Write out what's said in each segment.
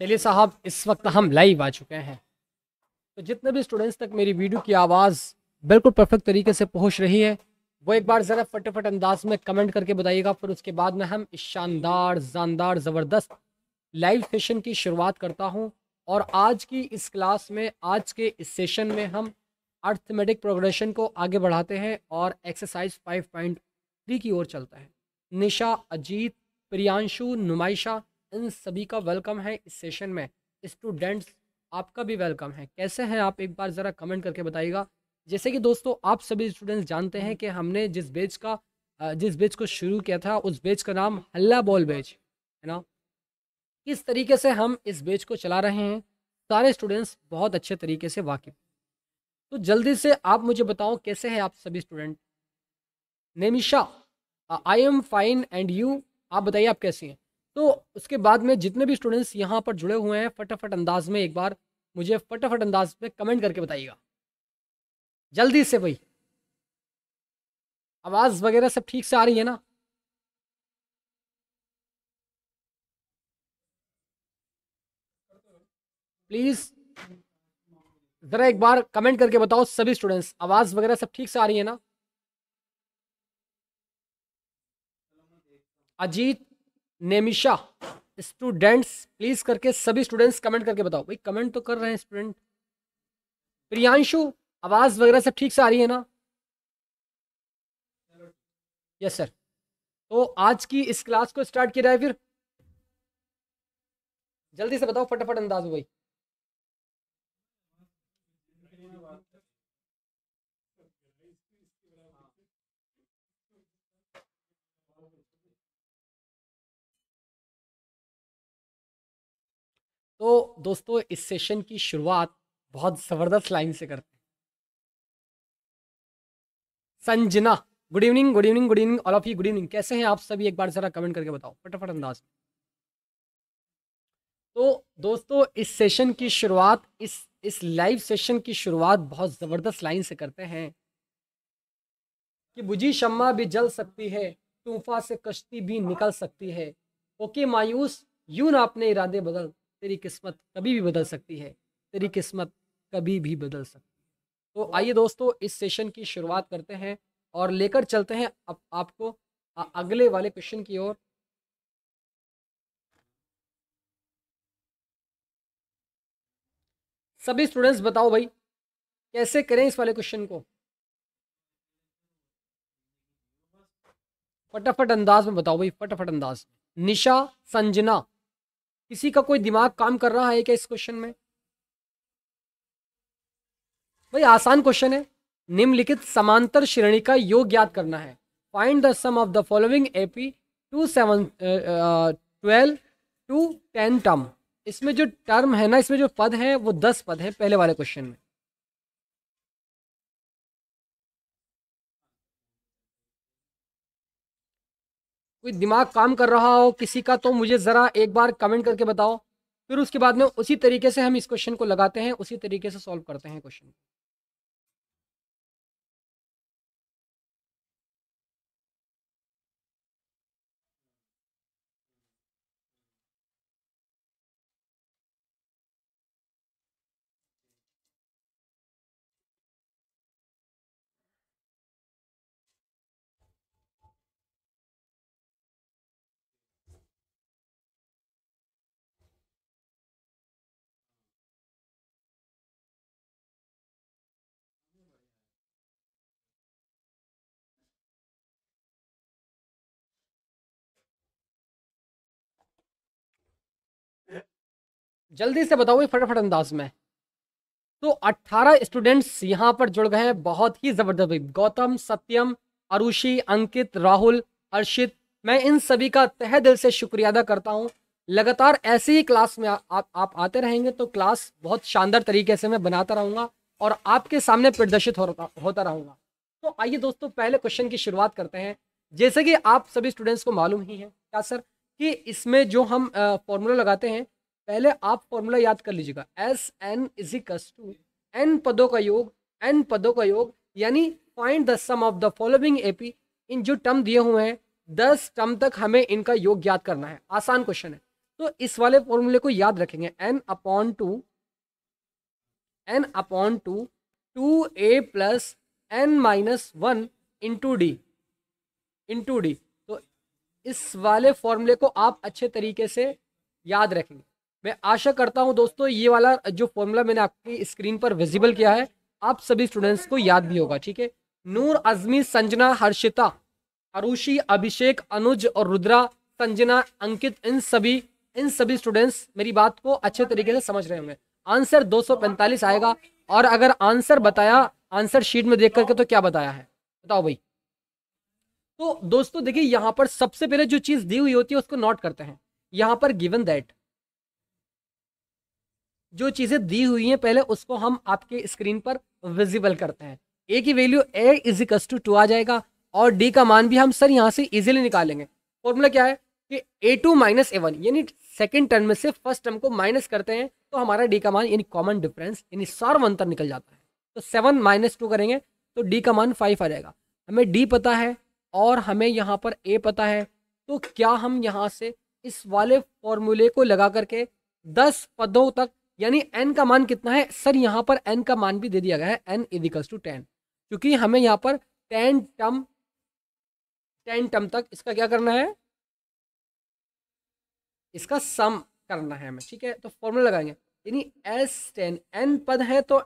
चलिए साहब इस वक्त हम लाइव आ चुके हैं तो जितने भी स्टूडेंट्स तक मेरी वीडियो की आवाज़ बिल्कुल परफेक्ट तरीके से पहुंच रही है वो एक बार ज़रा फटाफट अंदाज में कमेंट करके बताइएगा फिर उसके बाद में हम इस शानदार जानदार ज़बरदस्त लाइव सेशन की शुरुआत करता हूँ और आज की इस क्लास में आज के इस सेशन में हम अर्थमेटिक प्रोग्रेशन को आगे बढ़ाते हैं और एक्सरसाइज थ्री की ओर चलता है निशा अजीत प्रियांशु नुमाइशा इन सभी का वेलकम है इस सेशन में स्टूडेंट्स आपका भी वेलकम है कैसे हैं आप एक बार ज़रा कमेंट करके बताइएगा जैसे कि दोस्तों आप सभी स्टूडेंट्स जानते हैं कि हमने जिस बेच का जिस बेच को शुरू किया था उस बेच का नाम हल्ला बॉल बेच है ना किस तरीके से हम इस बेच को चला रहे हैं सारे स्टूडेंट्स बहुत अच्छे तरीके से वाकिफ तो जल्दी से आप मुझे बताओ कैसे हैं आप सभी student Nemisha I am fine and you आप बताइए आप कैसे हैं तो उसके बाद में जितने भी स्टूडेंट्स यहाँ पर जुड़े हुए हैं फटाफट अंदाज में एक बार मुझे फटाफट अंदाज में कमेंट करके बताइएगा जल्दी से भाई आवाज़ वगैरह सब ठीक से आ रही है ना प्लीज़ ज़रा एक बार कमेंट करके बताओ सभी स्टूडेंट्स आवाज़ वगैरह सब ठीक से आ रही है ना अजीत नेमिशा स्टूडेंट्स प्लीज करके सभी स्टूडेंट्स कमेंट करके बताओ भाई कमेंट तो कर रहे हैं स्टूडेंट प्रियांशु आवाज वगैरह सब ठीक से आ रही है ना यस सर तो आज की इस क्लास को स्टार्ट किया जाए फिर जल्दी से बताओ फटाफट अंदाज हो भाई दोस्तों इस सेशन की शुरुआत बहुत ज़बरदस्त लाइन से करते हैं Sanjana good evening good evening good evening all of you good evening कैसे हैं आप सभी एक बार ज़रा कमेंट करके बताओ फटाफट अंदाज तो दोस्तों इस सेशन की शुरुआत इस इस लाइव सेशन की शुरुआत बहुत ज़बरदस्त लाइन से करते हैं कि बुझी शम्मा भी जल सकती है तूफा से कश्ती भी निकल सकती है ओके मायूस यू ना अपने इरादे बदल तेरी किस्मत कभी भी बदल सकती है तेरी किस्मत कभी भी बदल सकती है तो आइए दोस्तों इस सेशन की शुरुआत करते हैं और लेकर चलते हैं अब आपको अगले वाले क्वेश्चन की ओर सभी स्टूडेंट्स बताओ भाई कैसे करें इस वाले क्वेश्चन को फटाफट अंदाज में बताओ भाई फटाफट अंदाज निशा संजना किसी का कोई दिमाग काम कर रहा है क्या इस क्वेश्चन में भाई आसान क्वेश्चन है निम्नलिखित समांतर श्रेणी का योग ज्ञात करना है find the sum of the following AP two seven twelve to ten term इसमें जो टर्म है ना इसमें जो पद है वो दस पद है पहले वाले क्वेश्चन में कोई दिमाग काम कर रहा हो किसी का तो मुझे ज़रा एक बार कमेंट करके बताओ फिर उसके बाद में उसी तरीके से हम इस क्वेश्चन को लगाते हैं उसी तरीके से सॉल्व करते हैं क्वेश्चन जल्दी से बताओ फटाफट अंदाज में तो 18 स्टूडेंट्स यहाँ पर जुड़ गए हैं बहुत ही ज़बरदस्त गौतम सत्यम अरुषि अंकित राहुल अर्षित मैं इन सभी का तह दिल से शुक्रिया अदा करता हूँ लगातार ऐसी ही क्लास में आ, आ, आप आते रहेंगे तो क्लास बहुत शानदार तरीके से मैं बनाता रहूँगा और आपके सामने प्रदर्शित हो, होता रहूँगा तो आइए दोस्तों पहले क्वेश्चन की शुरुआत करते हैं जैसे कि आप सभी स्टूडेंट्स को मालूम ही है क्या सर कि इसमें जो हम फॉर्मूला लगाते हैं पहले आप फॉर्मूला याद कर लीजिएगा एस एन इजिकस टू एन पदों का योग एन पदों का योग यानी find the sum of the following AP इन जो टर्म दिए हुए हैं दस टर्म तक हमें इनका योग याद करना है आसान क्वेश्चन है तो इस वाले फॉर्मूले को याद रखेंगे n upon two N upon two two ए plus N minus one into D into d तो इस वाले फॉर्मूले को आप अच्छे तरीके से याद रखेंगे मैं आशा करता हूँ दोस्तों ये वाला जो फॉर्मूला मैंने आपकी स्क्रीन पर विजिबल किया है आप सभी स्टूडेंट्स को याद भी होगा ठीक है नूर अजमी संजना हर्षिता अरुषि अभिषेक अनुज और रुद्रा संजना अंकित इन सभी इन सभी स्टूडेंट्स मेरी बात को अच्छे तरीके से समझ रहे होंगे आंसर 245 आएगा और अगर आंसर बताया आंसर शीट में देख करके तो क्या बताया है बताओ भाई तो दोस्तों देखिए यहाँ पर सबसे पहले जो चीज़ दी हुई होती है उसको नोट करते हैं यहाँ पर गिवन दैट जो चीज़ें दी हुई हैं पहले उसको हम आपके स्क्रीन पर विजिबल करते हैं ए की value a is इक्स to two आ जाएगा और डी का मान भी हम सर यहाँ से इजीली निकालेंगे फॉर्मूला क्या है कि a two minus a one यानी सेकेंड टर्म में से फर्स्ट टर्म को माइनस करते हैं तो हमारा डी का मान यानी कॉमन डिफरेंस यानी अंतर निकल जाता है तो सेवन माइनस टू करेंगे तो डी का मान फाइव आ जाएगा हमें डी पता है और हमें यहाँ पर ए पता है तो क्या हम यहाँ से इस वाले फॉर्मूले को लगा करके दस पदों तक यानी एन का मान कितना है सर यहाँ पर एन का मान भी दे दिया गया है एन इजिकल्स टू टेन क्योंकि हमें यहाँ पर टेन टर्म टेन टर्म तक इसका क्या करना है इसका सम करना है हमें ठीक है तो फॉर्मूला लगाएंगे यानी एस टेन एन पद है तो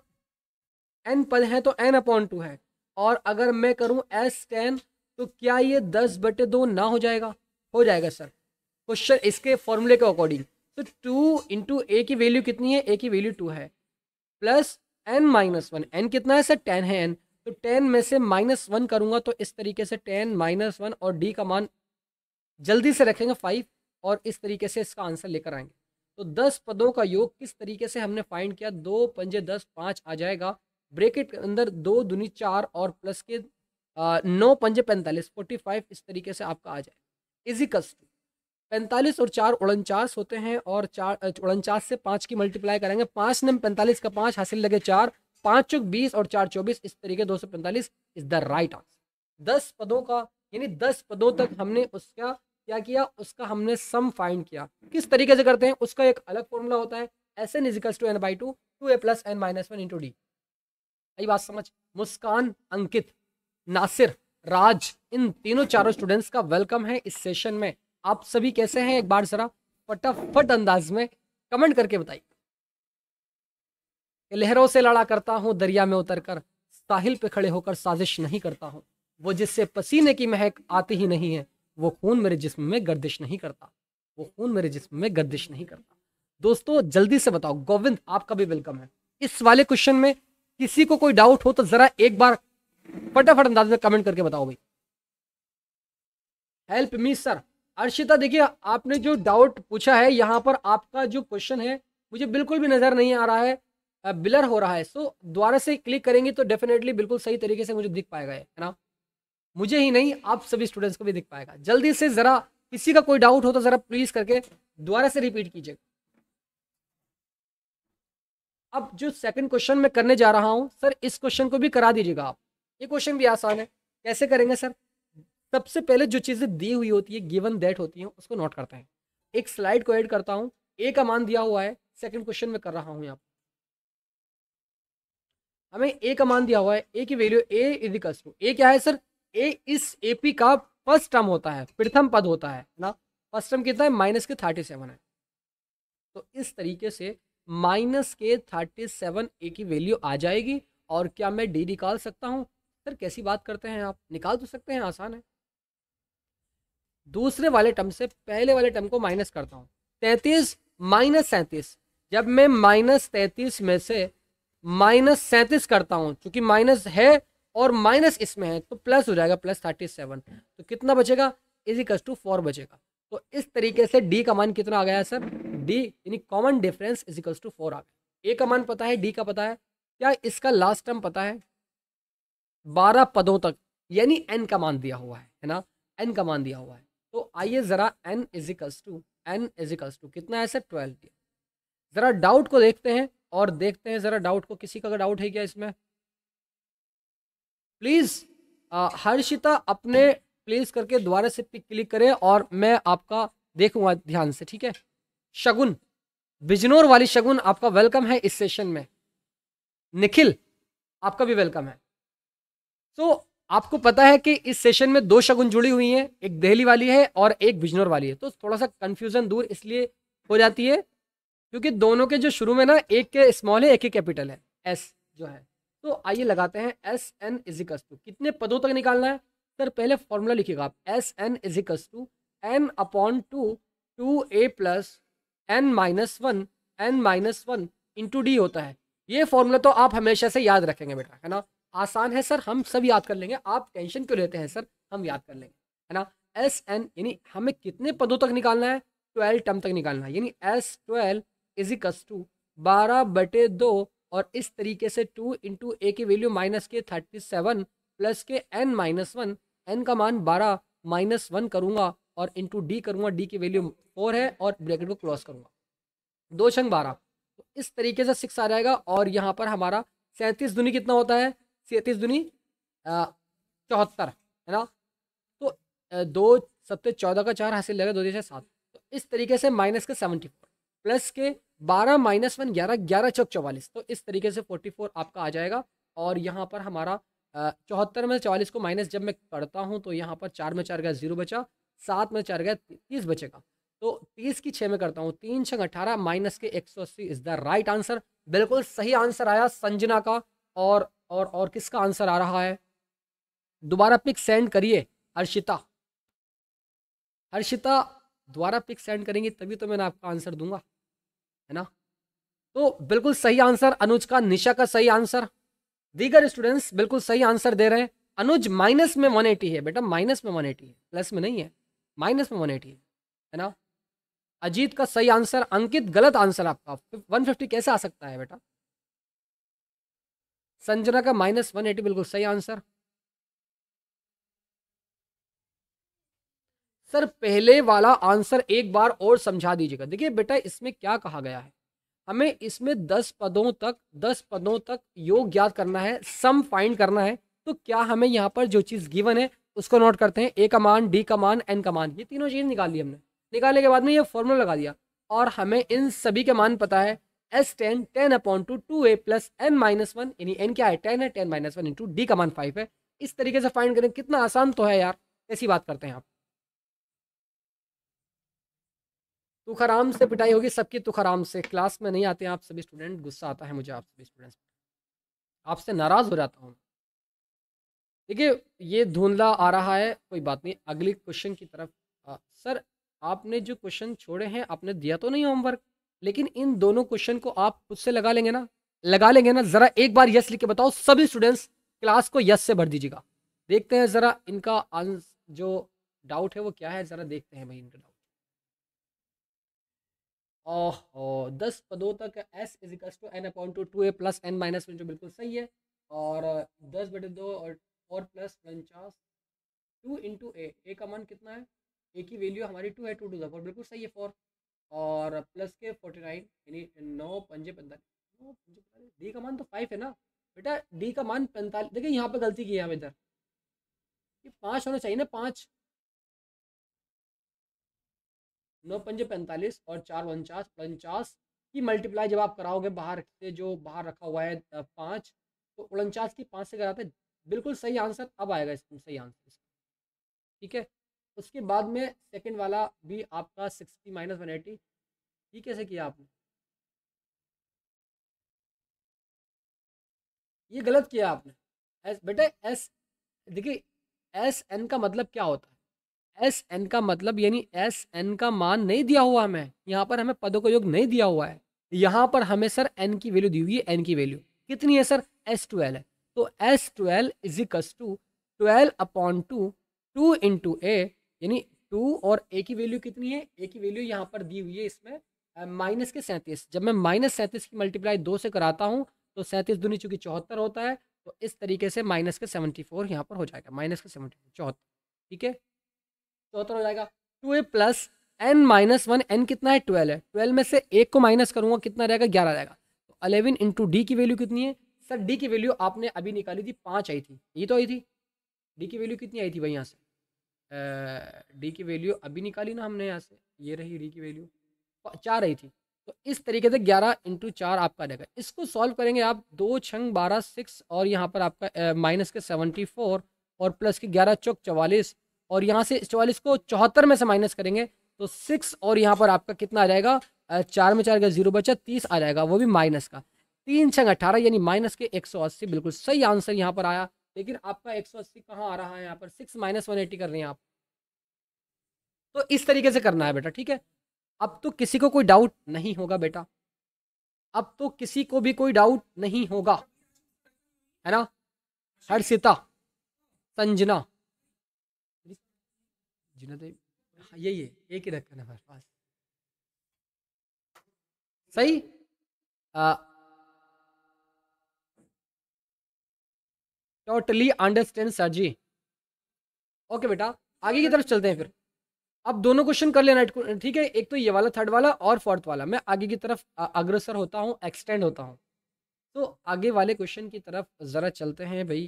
एन पद है तो एन अपॉन टू है और अगर मैं करूं एस टेन तो क्या ये दस बटे दो ना हो जाएगा हो जाएगा सर क्वेश्चन इसके फॉर्मूले के अकॉर्डिंग तो टू इंटू ए की वैल्यू कितनी है ए की वैल्यू टू है plus N minus one N कितना है सर टेन है एन तो टेन में से माइनस वन करूँगा तो इस तरीके से टेन माइनस वन और डी का मान जल्दी से रखेंगे फाइव और इस तरीके से इसका आंसर लेकर आएंगे तो दस पदों का योग किस तरीके से हमने फाइंड किया दो पंजे दस पाँच आ जाएगा ब्रेकेट के अंदर दो दूनी चार और प्लस के आ, नौ पंजे पैंतालीस फोर्टी फाइव इस तरीके से आपका आ जाए इजिकल्स टू पैंतालीस और चार उनचास होते हैं और चार उनचास से पाँच की मल्टीप्लाई करेंगे पाँच नम पैंतालीस का पाँच हासिल लगे चार पाँच चौक बीस और चार चौबीस इस तरीके दो सौ पैंतालीस इज द राइट आंसर दस पदों का यानी दस पदों तक हमने उसका क्या किया उसका हमने सम फाइंड किया किस तरीके से करते हैं उसका एक अलग फॉर्मूला होता है S N equals to n by two two A plus N minus one into d आई बात समझ मुस्कान अंकित नासिर राज इन तीनों चारों स्टूडेंट्स का वेलकम है इस सेशन में आप सभी कैसे हैं एक बार जरा फटाफट अंदाज में कमेंट करके बताइए लहरों से लड़ा करता हूं दरिया में उतरकर साहिल पे खड़े होकर साजिश नहीं करता हूं वो जिससे पसीने की महक आती ही नहीं है वो खून मेरे जिस्म में गर्दिश नहीं करता वो खून मेरे जिस्म में गर्दिश नहीं करता दोस्तों जल्दी से बताओ गोविंद आपका भी वेलकम है इस वाले क्वेश्चन में किसी को कोई डाउट हो तो जरा एक बार फटाफट अंदाज में कमेंट करके बताओ भाई हेल्प मी सर अर्षिता देखिए आपने जो डाउट पूछा है यहाँ पर आपका जो क्वेश्चन है मुझे बिल्कुल भी नज़र नहीं आ रहा है बिलर हो रहा है सो दोबारा से क्लिक करेंगे तो डेफिनेटली बिल्कुल सही तरीके से मुझे दिख पाएगा है ना मुझे ही नहीं आप सभी स्टूडेंट्स को भी दिख पाएगा जल्दी से ज़रा किसी का कोई डाउट हो तो ज़रा प्लीज़ करके दोबारा से रिपीट कीजिएगा अब जो सेकंड क्वेश्चन मैं करने जा रहा हूँ सर इस क्वेश्चन को भी करा दीजिएगा आप ये क्वेश्चन भी आसान है कैसे करेंगे सर सबसे पहले जो चीज़ें दी हुई होती है गिवन दैट होती हैं उसको नोट करते हैं एक स्लाइड को ऐड करता हूँ ए का मान दिया हुआ है सेकंड क्वेश्चन में कर रहा हूँ यहाँ हमें ए का मान दिया हुआ है ए की वैल्यू ए इजिकल्स टू ए क्या है सर ए इस ए पी का फर्स्ट टर्म होता है प्रथम पद होता है ना फर्स्ट टर्म कितना है माइनस के थर्टी सेवन है तो इस तरीके से माइनस के थर्टी सेवन ए की वैल्यू आ जाएगी और क्या मैं डी निकाल सकता हूँ सर कैसी बात करते हैं आप निकाल तो सकते हैं आसान है दूसरे वाले टर्म से पहले वाले टर्म को माइनस करता हूँ तैंतीस माइनस सैंतीस जब मैं माइनस तैंतीस में से माइनस सैंतीस करता हूँ चूंकि माइनस है और माइनस इसमें है तो प्लस हो जाएगा प्लस थर्टी सेवन तो कितना बचेगा इजिकल्स टू फोर बचेगा तो इस तरीके से डी का मान कितना आ गया सर डी यानी common difference equals to four आ गया ए का मान पता है डी का पता है क्या इसका लास्ट टर्म पता है बारह पदों तक यानी एन का मान दिया हुआ है है ना एन का मान दिया हुआ है आइए ज़रा n equals to N equals to कितना है सर ट्वेल्व ज़रा डाउट को देखते हैं और देखते हैं ज़रा डाउट को किसी का डाउट है क्या इसमें प्लीज़ हर्षिता अपने प्लीज़ करके दोबारा से पिक क्लिक करें और मैं आपका देखूंगा ध्यान से ठीक है शगुन बिजनौर वाली शगुन आपका वेलकम है इस सेशन में निखिल आपका भी वेलकम है सो so, आपको पता है कि इस सेशन में दो शगुन जुड़ी हुई हैं एक दहली वाली है और एक बिजनौर वाली है तो थोड़ा सा कन्फ्यूजन दूर इसलिए हो जाती है क्योंकि दोनों के जो शुरू में ना एक के स्मॉल है एक के कैपिटल है एस जो है तो आइए लगाते हैं एस एन इजिकस टू कितने पदों तक निकालना है सर पहले फॉर्मूला लिखिएगा आप एस एन इजिकस to N upon two two A plus N minus one N minus one into d होता है ये फॉर्मूला तो आप हमेशा से याद रखेंगे बेटा है ना आसान है सर हम सब याद कर लेंगे आप टेंशन क्यों लेते हैं सर हम याद कर लेंगे है ना एस एन यानी हमें कितने पदों तक निकालना है ट्वेल्व टर्म तक निकालना है यानी एस ट्वेल्व इजिकस टू बारह बटे दो और इस तरीके से टू इंटू ए की वैल्यू माइनस के थर्टी सेवन प्लस के एन माइनस वन एन का मान बारह माइनस वन करूँगा और इंटू डी करूँगा डी की वैल्यू फोर है और ब्रैकेट को क्रॉस करूँगा दो छंग बारह तो इस तरीके से सिक्स आ जाएगा और यहाँ पर हमारा सैंतीस दुनी कितना होता है तीस दूनी चौहत्तर है ना तो दो सत्तर चौदह का चार हासिल लगा दो दशा सात तो इस तरीके से माइनस के सेवेंटी फोर प्लस के बारह माइनस वन ग्यारह ग्यारह चौक चौवालीस तो इस तरीके से फोर्टी फोर आपका आ जाएगा और यहाँ पर हमारा चौहत्तर में चौवालीस को माइनस जब मैं करता हूँ तो यहाँ पर चार में चार गया जीरो बचा सात में चार गया तीस बचेगा तो तीस की छः में करता हूँ तीन छः अठारह माइनस के एक सौ अस्सी इज़ द राइट आंसर बिल्कुल सही आंसर आया संजना का और और और किसका आंसर आ रहा है दोबारा पिक सेंड करिए हर्षिता हर्षिता दोबारा पिक सेंड करेंगी तभी तो मैंने आपका आंसर दूंगा है ना तो बिल्कुल सही आंसर अनुज का निशा का सही आंसर दीगर स्टूडेंट्स बिल्कुल सही आंसर दे रहे हैं अनुज माइनस में वन एटी है बेटा माइनस में वन एटी है प्लस में नहीं है माइनस में वन एटी है है ना अजीत का सही आंसर अंकित गलत आंसर आपका वन फिफ्टी कैसे आ सकता है बेटा संजना का माइनस वन एटी बिल्कुल सही आंसर सर पहले वाला आंसर एक बार और समझा दीजिएगा देखिए बेटा इसमें क्या कहा गया है हमें इसमें दस पदों तक दस पदों तक योग ज्ञात करना है सम फाइंड करना है तो क्या हमें यहाँ पर जो चीज़ गिवन है उसको नोट करते हैं ए का मान डी का मान एन का मान ये तीनों चीज़ निकाल ली हमने निकालने के बाद में ये फॉर्मूला लगा दिया और हमें इन सभी के मान पता है S ten ten upon two two ए प्लस एन माइनस वन यानी एन क्या है टेन है ten minus one into d का मान फाइव है इस तरीके से फाइंड करें कितना आसान तो है यार ऐसी बात करते हैं आप तुखाराम से पिटाई होगी सबकी तुखाराम से क्लास में नहीं आते आप सभी स्टूडेंट गुस्सा आता है मुझे आप सभी स्टूडेंट्स आपसे नाराज हो जाता हूँ देखिए ये धुंधला आ रहा है कोई बात नहीं अगली क्वेश्चन की तरफ आ, सर आपने जो क्वेश्चन छोड़े हैं आपने दिया तो नहीं होमवर्क लेकिन इन दोनों क्वेश्चन को आप खुद से लगा लेंगे ना लगा लेंगे ना ज़रा एक बार यस लिख के बताओ सभी स्टूडेंट्स क्लास को यस से भर दीजिएगा देखते हैं ज़रा इनका जो डाउट है वो क्या है ज़रा देखते हैं भाई इनका डाउट ओहो दस पदों तक S is equal to n upon two two A plus N minus one जो बिल्कुल सही है और दस बटे दो और फोर प्लस पंचास टू इंटू ए का मन कितना है ए की वैल्यू हमारी टू है टू टू दिल्कुल सही है फोर और प्लस के फोर्टी नाइन यानी नौ पंजे पैंतालीस नौ पंजे पैंतालीस डी का मान तो फाइव है ना बेटा डी का मान पैंतालीस देखिए यहाँ पे गलती की है हम इधर ये पाँच होना चाहिए ना पाँच नौ पंजे पैंतालीस और चार उनचास उनचास की मल्टीप्लाई जब आप कराओगे बाहर से जो बाहर रखा हुआ है पाँच तो उनचास की पाँच से कराते बिल्कुल सही आंसर अब आएगा इसमें सही आंसर ठीक है उसके बाद में सेकेंड वाला भी आपका सिक्सटी माइनस वन एटी ये कैसे किया आपने ये गलत किया आपने एस बेटा एस देखिए एस एन का मतलब क्या होता है एस एन का मतलब यानी एस एन का मान नहीं दिया हुआ हमें यहाँ पर हमें पदों का योग नहीं दिया हुआ है यहाँ पर हमें सर एन की वैल्यू दी हुई है एन की वैल्यू कितनी है सर एस ट्वेल्व है तो S twelve is इक्स to twelve upon two two into a यानी टू और ए की वैल्यू कितनी है ए की वैल्यू यहाँ पर दी हुई है इसमें माइनस के सैंतीस जब मैं माइनस सैंतीस की मल्टीप्लाई दो से कराता हूँ तो सैंतीस दूनी चूंकि चौहत्तर होता है तो इस तरीके से माइनस के सेवेंटी फोर यहाँ पर हो जाएगा माइनस के सेवेंटी फोर चौहत्तर ठीक है चौहत्तर हो जाएगा टू ए plus N minus one N कितना है ट्वेल्व है ट्वेल्व में से एक को माइनस करूँगा कितना रहेगा ग्यारह रहेगा तो अलेवन इंटू डी की वैल्यू कितनी है सर डी की वैल्यू आपने अभी निकाली थी पाँच आई थी ये तो आई थी डी की वैल्यू कितनी आई थी भाई यहाँ से डी की वैल्यू अभी निकाली ना हमने यहाँ से ये रही डी की वैल्यू चार रही थी तो इस तरीके से ग्यारह इंटू चार आपका आ रहेगा इसको सॉल्व करेंगे आप दो छंग बारह सिक्स और यहाँ पर आपका माइनस के सेवेंटी फोर और प्लस के ग्यारह चौक चवालीस और यहाँ से चवालीस को चौहत्तर में से माइनस करेंगे तो सिक्स और यहाँ पर आपका कितना आ जाएगा चार में चार का जीरो बचा तीस आ जाएगा वो भी माइनस का तीन छंग अठारह यानी माइनस के एक सौ अस्सी बिल्कुल सही आंसर यहाँ पर आया लेकिन आपका एक सौ अस्सी कहाँ आ रहा है यहाँ पर सिक्स माइनस वन एटी कर रहे हैं आप तो इस तरीके से करना है बेटा ठीक है अब तो किसी को कोई डाउट नहीं होगा बेटा अब तो किसी को भी कोई डाउट नहीं होगा है ना हर्षिता संजना जिना तो हाँ, यही है एक ही रखना हमारे सही आ, totally understand sir ji okay बेटा आगे की तरफ चलते हैं फिर अब दोनों क्वेश्चन कर लेना ठीक है एक तो ये वाला थर्ड वाला और फोर्थ वाला मैं आगे की तरफ अग्रसर होता हूँ एक्सटेंड होता हूँ तो आगे वाले क्वेश्चन की तरफ ज़रा चलते हैं भाई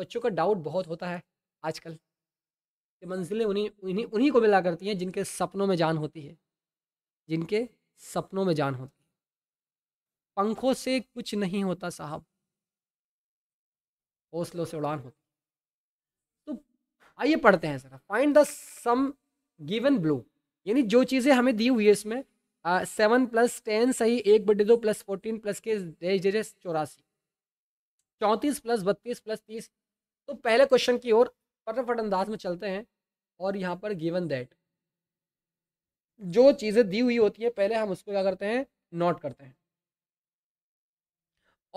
बच्चों का डाउट बहुत होता है आजकल कि मंजिलें उन्हीं उन्हीं उन्हीं को मिला करती हैं जिनके सपनों में जान होती है जिनके सपनों में जान होती है पंखों से कुछ नहीं होता साहब हौसलों से उड़ान होती तो आइए पढ़ते हैं जरा find the sum given below यानी जो चीज़ें हमें दी हुई है इसमें सेवन प्लस टेन सही एक बटे दो प्लस फोर्टीन प्लस के डेज डेज चौरासी चौंतीस प्लस बत्तीस प्लस तीस तो पहले क्वेश्चन की ओर फटाफट अंदाज में चलते हैं और यहाँ पर गिवन दैट जो चीज़ें दी हुई होती हैं पहले हम उसको क्या करते हैं नोट करते हैं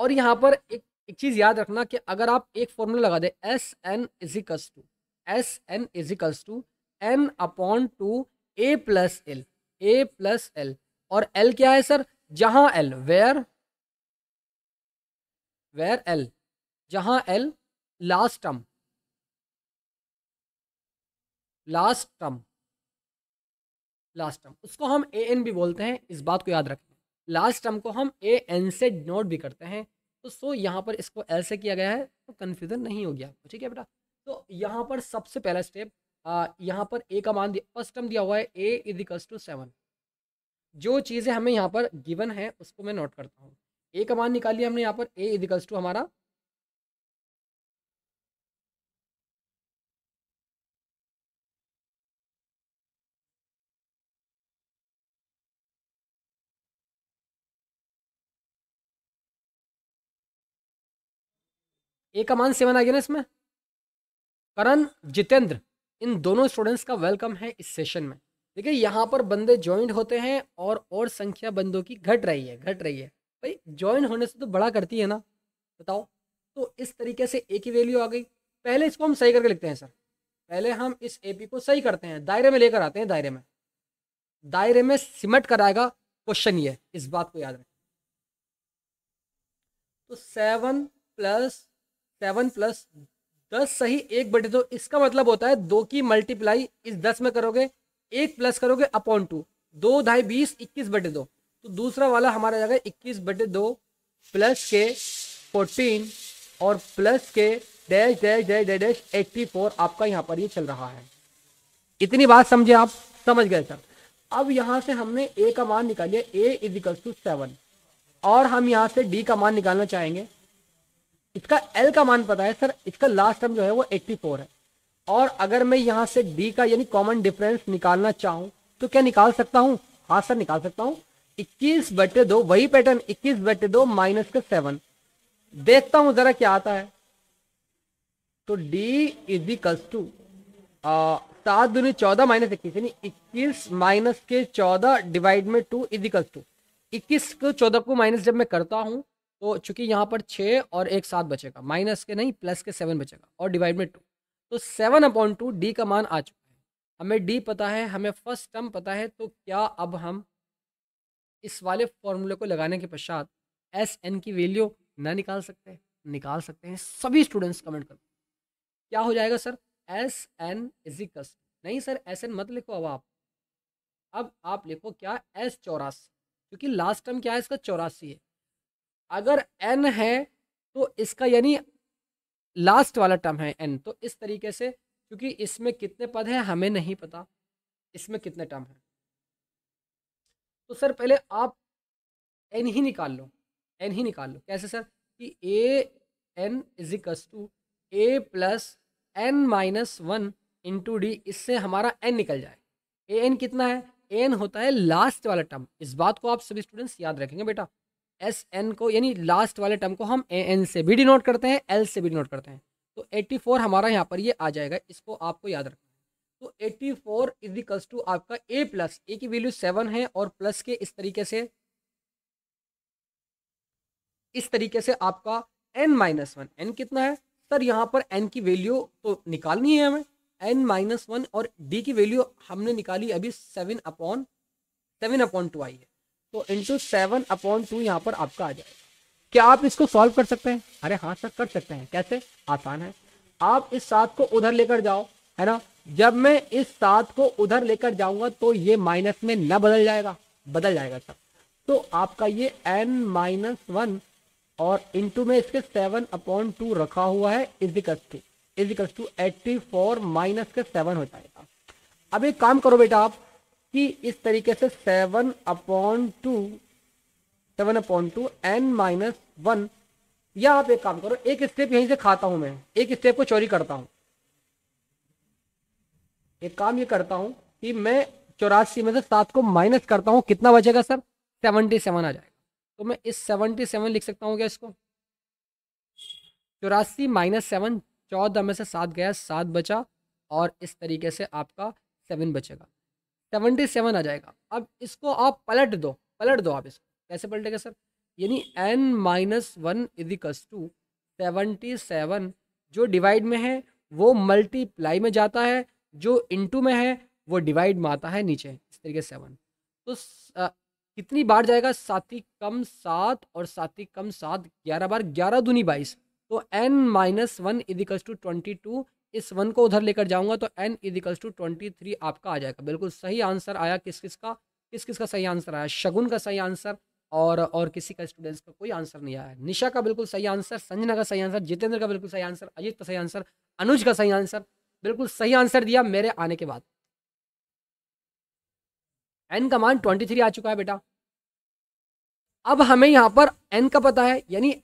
और यहाँ पर एक एक चीज़ याद रखना कि अगर आप एक फॉर्मूला लगा दें S N equals to S N equals to N upon two A plus L a plus l और एल क्या है सर जहां एल वेयर वेयर एल जहां l last term last term last term उसको हम A N भी बोलते हैं इस बात को याद रखें लास्ट टर्म को हम ए एन से डिनोट भी करते हैं तो सो यहाँ पर इसको एल से किया गया है तो कन्फ्यूज़न नहीं हो गया आपको ठीक है बेटा तो यहाँ पर सबसे पहला स्टेप यहाँ पर ए का मान दिया फर्स्ट टर्म दिया हुआ है ए इजिकल्स टू सेवन जो चीज़ें हमें यहाँ पर गिवन है उसको मैं नोट करता हूँ ए का मान निकालिए हमने यहाँ पर ए इजिकल्स टू हमारा ए का मान सेवन आ गया ना इसमें करण जितेंद्र इन दोनों स्टूडेंट्स का वेलकम है इस सेशन में देखिए यहाँ पर बंदे ज्वाइंट होते हैं और और संख्या बंदों की घट रही है घट रही है भाई ज्वाइन होने से तो बड़ा करती है ना बताओ तो इस तरीके से ए की वैल्यू आ गई पहले इसको हम सही करके लिखते हैं सर पहले हम इस ए पी को सही करते हैं दायरे में लेकर आते हैं दायरे में दायरे में सिमट कर आएगा क्वेश्चन ये इस बात को याद रखें तो सेवन प्लस सेवन प्लस दस सही एक बटे दो इसका मतलब होता है दो की मल्टीप्लाई इस दस में करोगे एक प्लस करोगे अपॉन टू दो ढाई बीस इक्कीस बटे दो तो दूसरा वाला हमारा जाएगा इक्कीस बटे दो प्लस के फोर्टीन और प्लस के dash dash dash dash dash eighty four आपका यहाँ पर ये चल रहा है इतनी बात समझे आप समझ गए सर अब यहाँ से हमने ए का मान निकालिए ए इजिकल्स टू सेवन और हम यहाँ से डी का मान निकालना चाहेंगे इसका एल का मान पता है सर इसका लास्ट टर्म जो है वो फोर है और अगर मैं यहाँ से डी का यानी कॉमन डिफरेंस निकालना चाहूँ तो क्या निकाल सकता हूँ हाँ सर निकाल सकता हूँ इक्कीस बटे दो वही पैटर्न इक्कीस बटे दो माइनस के सेवन देखता हूँ जरा क्या आता है तो डी इज इक्वल्स टू सात दूनी चौदह माइनस इक्कीस यानी इक्कीस माइनस के चौदह डिवाइड में टू इज इक्वल्स टू इक्कीस को चौदह को माइनस जब मैं करता हूँ तो चूंकि यहाँ पर छः और एक सात बचेगा माइनस के नहीं प्लस के सेवन बचेगा और डिवाइड में टू तो सेवन अपॉइंट टू डी का मान आ चुका है हमें डी पता है हमें फर्स्ट टर्म पता है तो क्या अब हम इस वाले फॉर्मूले को लगाने के पश्चात एस एन की वैल्यू ना निकाल सकते निकाल सकते हैं सभी स्टूडेंट्स कमेंट कर क्या हो जाएगा सर एस एन इजिकस नहीं सर एस एन मत लिखो अब आप अब आप लिखो क्या एस चौरासी क्योंकि लास्ट टर्म क्या है इसका चौरासी है अगर एन है तो इसका यानी लास्ट वाला टर्म है एन तो इस तरीके से क्योंकि इसमें कितने पद हैं हमें नहीं पता इसमें कितने टर्म हैं तो सर पहले आप एन ही निकाल लो एन ही निकाल लो कैसे सर कि a n is इक्स to A plus N minus one into d इससे हमारा एन निकल जाए ए एन कितना है एन होता है लास्ट वाला टर्म इस बात को आप सभी स्टूडेंट्स याद रखेंगे बेटा एस एन को यानी लास्ट वाले टर्म को हम ए एन से भी डिनोट करते हैं एल से भी डिनोट करते हैं तो एट्टी फोर हमारा यहाँ पर ये आ जाएगा इसको आपको याद रखना तो 84 फोर इज इक्वल्स टू आपका ए प्लस ए की वैल्यू सेवन है और प्लस के इस तरीके से इस तरीके से आपका एन माइनस वन एन कितना है सर यहाँ पर एन की वैल्यू तो निकालनी है हमें एन माइनस वन और डी की वैल्यू हमने निकाली अभी seven upon seven upon two आई है तो इंटू सेवन अपॉन टू यहां पर आपका आ जाएगा क्या आप इसको सॉल्व कर सकते हैं अरे हाँ सर कर सकते हैं कैसे आसान है आप इस सात को उधर लेकर जाओ है ना जब मैं इस सात को उधर लेकर जाऊंगा तो ये माइनस में न बदल जाएगा बदल जाएगा सर तो आपका ये एन माइनस वन और इंटू में इसके सेवन अपॉन टू रखा हुआ है equals to equals to eighty four minus के सेवन हो जाएगा अब एक काम करो बेटा आप कि इस तरीके से seven upon two seven upon two n minus one या आप एक काम करो एक स्टेप यहीं से खाता हूं मैं एक स्टेप को चोरी करता हूं एक काम ये करता हूं कि मैं चौरासी में से सात को माइनस करता हूं कितना बचेगा सर सेवनटी सेवन आ जाएगा तो मैं इस सेवनटी सेवन लिख सकता हूँ क्या इसको चौरासी माइनस सेवन चौदह में से सात गया सात बचा और इस तरीके से आपका सेवन बचेगा सेवेंटी सेवन आ जाएगा अब इसको आप पलट दो पलट दो आप इसको कैसे पलटेगा सर यानी n minus one equals to seventy seven जो डिवाइड में है वो मल्टीप्लाई में जाता है जो इंटू में है वो डिवाइड में आता है नीचे इस तरीके सेवन तो आ, कितनी बार जाएगा साथी ही कम सात और साथी ही कम सात ग्यारह बार ग्यारह दूनी बाईस तो n minus one equals to twenty two इस वन को उधर लेकर जाऊंगा तो N equals to twenty three आपका आ जाएगा बिल्कुल सही आंसर आया किस किस का किस किस का सही आंसर आया शगुन का सही आंसर और और किसी का स्टूडेंट्स का कोई आंसर नहीं आया निशा का बिल्कुल सही आंसर संजना का सही आंसर जितेंद्र का बिल्कुल सही आंसर अजीत का सही आंसर अनुज का सही आंसर बिल्कुल सही आंसर दिया मेरे आने के बाद एन का मान ट्वेंटी थ्री आ चुका है बेटा अब हमें यहाँ पर एन का पता है यानी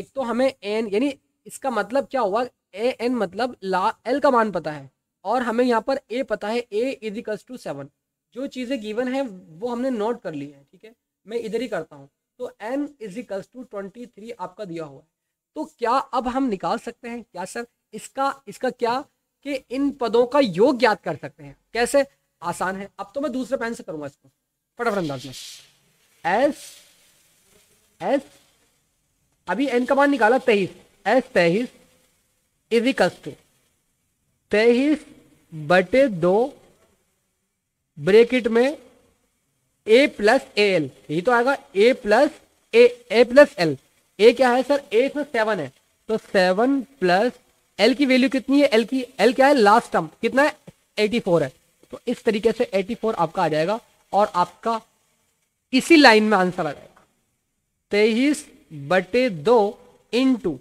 एक तो हमें एन यानी इसका मतलब क्या हुआ ए एन मतलब ला एल का मान पता है और हमें यहाँ पर ए पता है ए इज इक्वल्स टू सेवन जो चीज़ें गिवन है वो हमने नोट कर ली है ठीक है मैं इधर ही करता हूँ तो n is equals to twenty three आपका दिया हुआ है तो क्या अब हम निकाल सकते हैं क्या सर इसका इसका क्या कि इन पदों का योग ज्ञात कर सकते हैं कैसे आसान है अब तो मैं दूसरे पेन से करूंगा इसको फटाफट अंदाज में एस एस अभी एन का मान निकाला तेईस एस तेईस इजिकल्स टू तेईस बटे दो ब्रेकिट में ए प्लस ए एल यही तो आएगा a plus a a plus L A क्या है सर ए इसमें सेवन है तो सेवन प्लस एल की वैल्यू कितनी है एल की एल क्या है लास्ट टर्म कितना है एटी फोर है तो इस तरीके से एटी फोर आपका आ जाएगा और आपका इसी लाइन में आंसर आ जाएगा तेईस बटे दो इन टू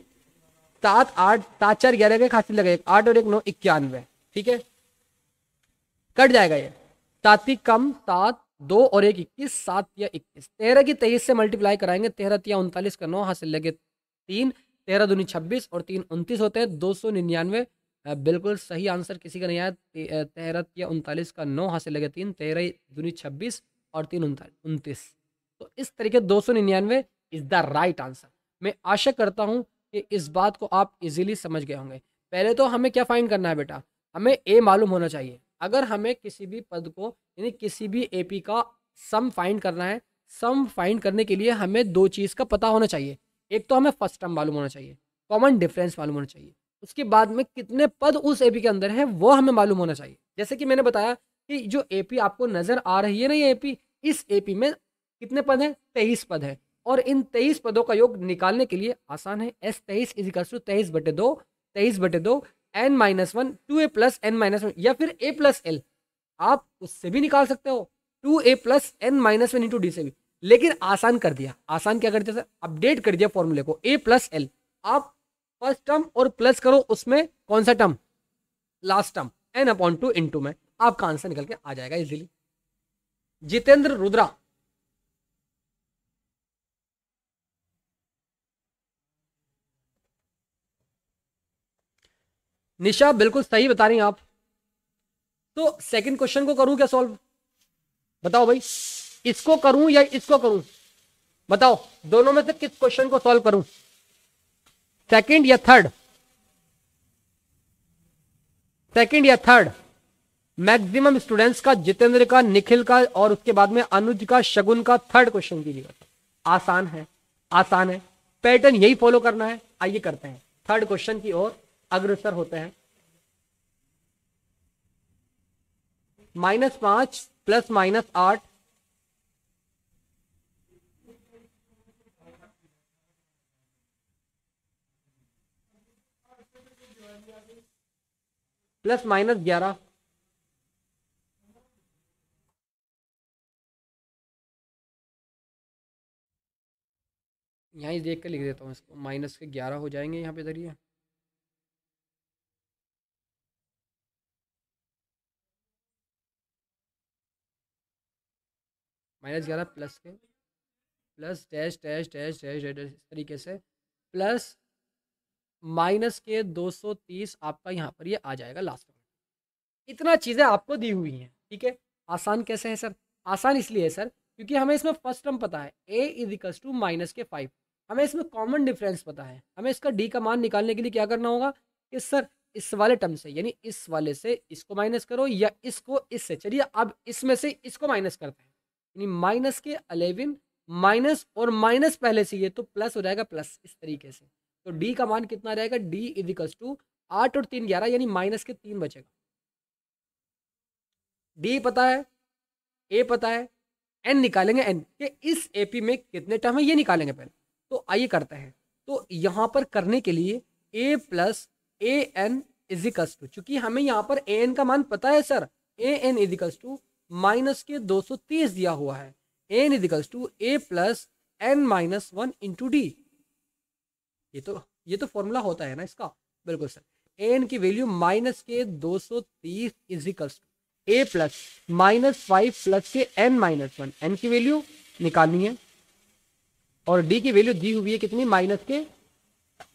सात आठ सात चार ग्यारह के खासी लगे आठ और एक नौ इक्यानवे ठीक है कट जाएगा ये साती कम सात दो और एक इक्कीस सात या इक्कीस तेरह की तेईस से मल्टीप्लाई कराएंगे तेरह तिया उनतालीस का नौ हासिल लगे तीन तेरह दूनी छब्बीस और तीन उनतीस होते हैं दो सौ निन्यानवे बिल्कुल सही आंसर किसी का नहीं आया तेरह तिया उनतालीस का नौ हासिल लगे तीन तेरह दूनी छब्बीस और तीन उनतालीस उनतीस तो इस तरीके दो सौ निन्यानवे इज़ द राइट आंसर मैं आशा करता हूँ कि इस बात को आप इजीली समझ गए होंगे पहले तो हमें क्या फाइंड करना है बेटा हमें ए मालूम होना चाहिए अगर हमें किसी भी पद को यानी किसी भी पी का सम फाइंड करना है सम फाइंड करने के लिए हमें दो चीज़ का पता होना चाहिए एक तो हमें फर्स्ट टर्म मालूम होना चाहिए कॉमन डिफरेंस मालूम होना चाहिए उसके बाद में कितने पद उस पी के अंदर है वो हमें मालूम होना चाहिए जैसे कि मैंने बताया कि जो पी आपको नज़र आ रही है ना ये पी इस पी में कितने पद हैं तेईस पद हैं और इन तेईस पदों का योग निकालने के लिए आसान है एस तेईस इजिकल्स टू तेईस बटे दो तेईस बटे दो एन माइनस वन टू ए प्लस एन माइनस वन या फिर ए प्लस एल आप उससे भी निकाल सकते हो टू ए plus N minus one into d से भी लेकिन आसान कर दिया आसान क्या कर दिया सर अपडेट कर दिया फॉर्मूले को ए प्लस एल आप फर्स्ट टर्म और प्लस करो उसमें कौन सा term last term n upon two into में आपका आंसर निकल के आ जाएगा इजिली जितेंद्र रुद्रा निशा बिल्कुल सही बता रही हैं आप तो सेकंड क्वेश्चन को करूं क्या सॉल्व बताओ भाई इसको करूं या इसको करूं बताओ दोनों में से किस क्वेश्चन को सॉल्व करूं second or third second or third maximum students का जितेंद्र का निखिल का और उसके बाद में अनुज का शगुन का थर्ड क्वेश्चन कीजिएगा आसान है आसान है पैटर्न यही फॉलो करना है आइए करते हैं थर्ड क्वेश्चन की ओर अग्रसर होते हैं माइनस पांच प्लस माइनस आठ प्लस माइनस ग्यारह यहाँ देख कर लिख देता हूँ इसको माइनस के ग्यारह हो जाएंगे यहाँ पे जरिए माइनस ग्यारह प्लस के plus dash dash dash dash dash इस तरीके से प्लस माइनस के 230 आपका यहाँ पर ये यह आ जाएगा लास्ट में इतना चीज़ें आपको दी हुई हैं ठीक है आसान कैसे है सर आसान इसलिए है सर क्योंकि हमें इसमें फर्स्ट टर्म पता है ए इजिकल्स टू माइनस के फाइव हमें इसमें कॉमन डिफरेंस पता है हमें इसका डी का मान निकालने के लिए क्या करना होगा कि सर इस वाले टर्म से यानी इस वाले से इसको माइनस करो या इसको इससे चलिए अब इसमें से इसको माइनस करते हैं यानी माइनस के अलेवन माइनस और माइनस पहले से ये तो प्लस हो जाएगा प्लस इस तरीके से तो डी का मान कितना रहेगा डी इजिकल्स टू आठ और तीन ग्यारह यानी माइनस के तीन बचेगा डी पता है ए पता है एन निकालेंगे एन के इस ए पी में कितने टर्म है ये निकालेंगे पहले तो आइए करते हैं तो यहाँ पर करने के लिए A plus A N equals to चूंकि हमें यहाँ पर ए एन का मान पता है sir A N equals to minus के 230 दिया हुआ है N equals to A plus N minus one into D ये तो ये तो फॉर्मूला होता है ना इसका बिल्कुल सर एन की वैल्यू माइनस के 230 equals to A plus minus five plus के एन माइनस वन एन की वैल्यू निकालनी है और डी की वैल्यू दी हुई है कितनी माइनस के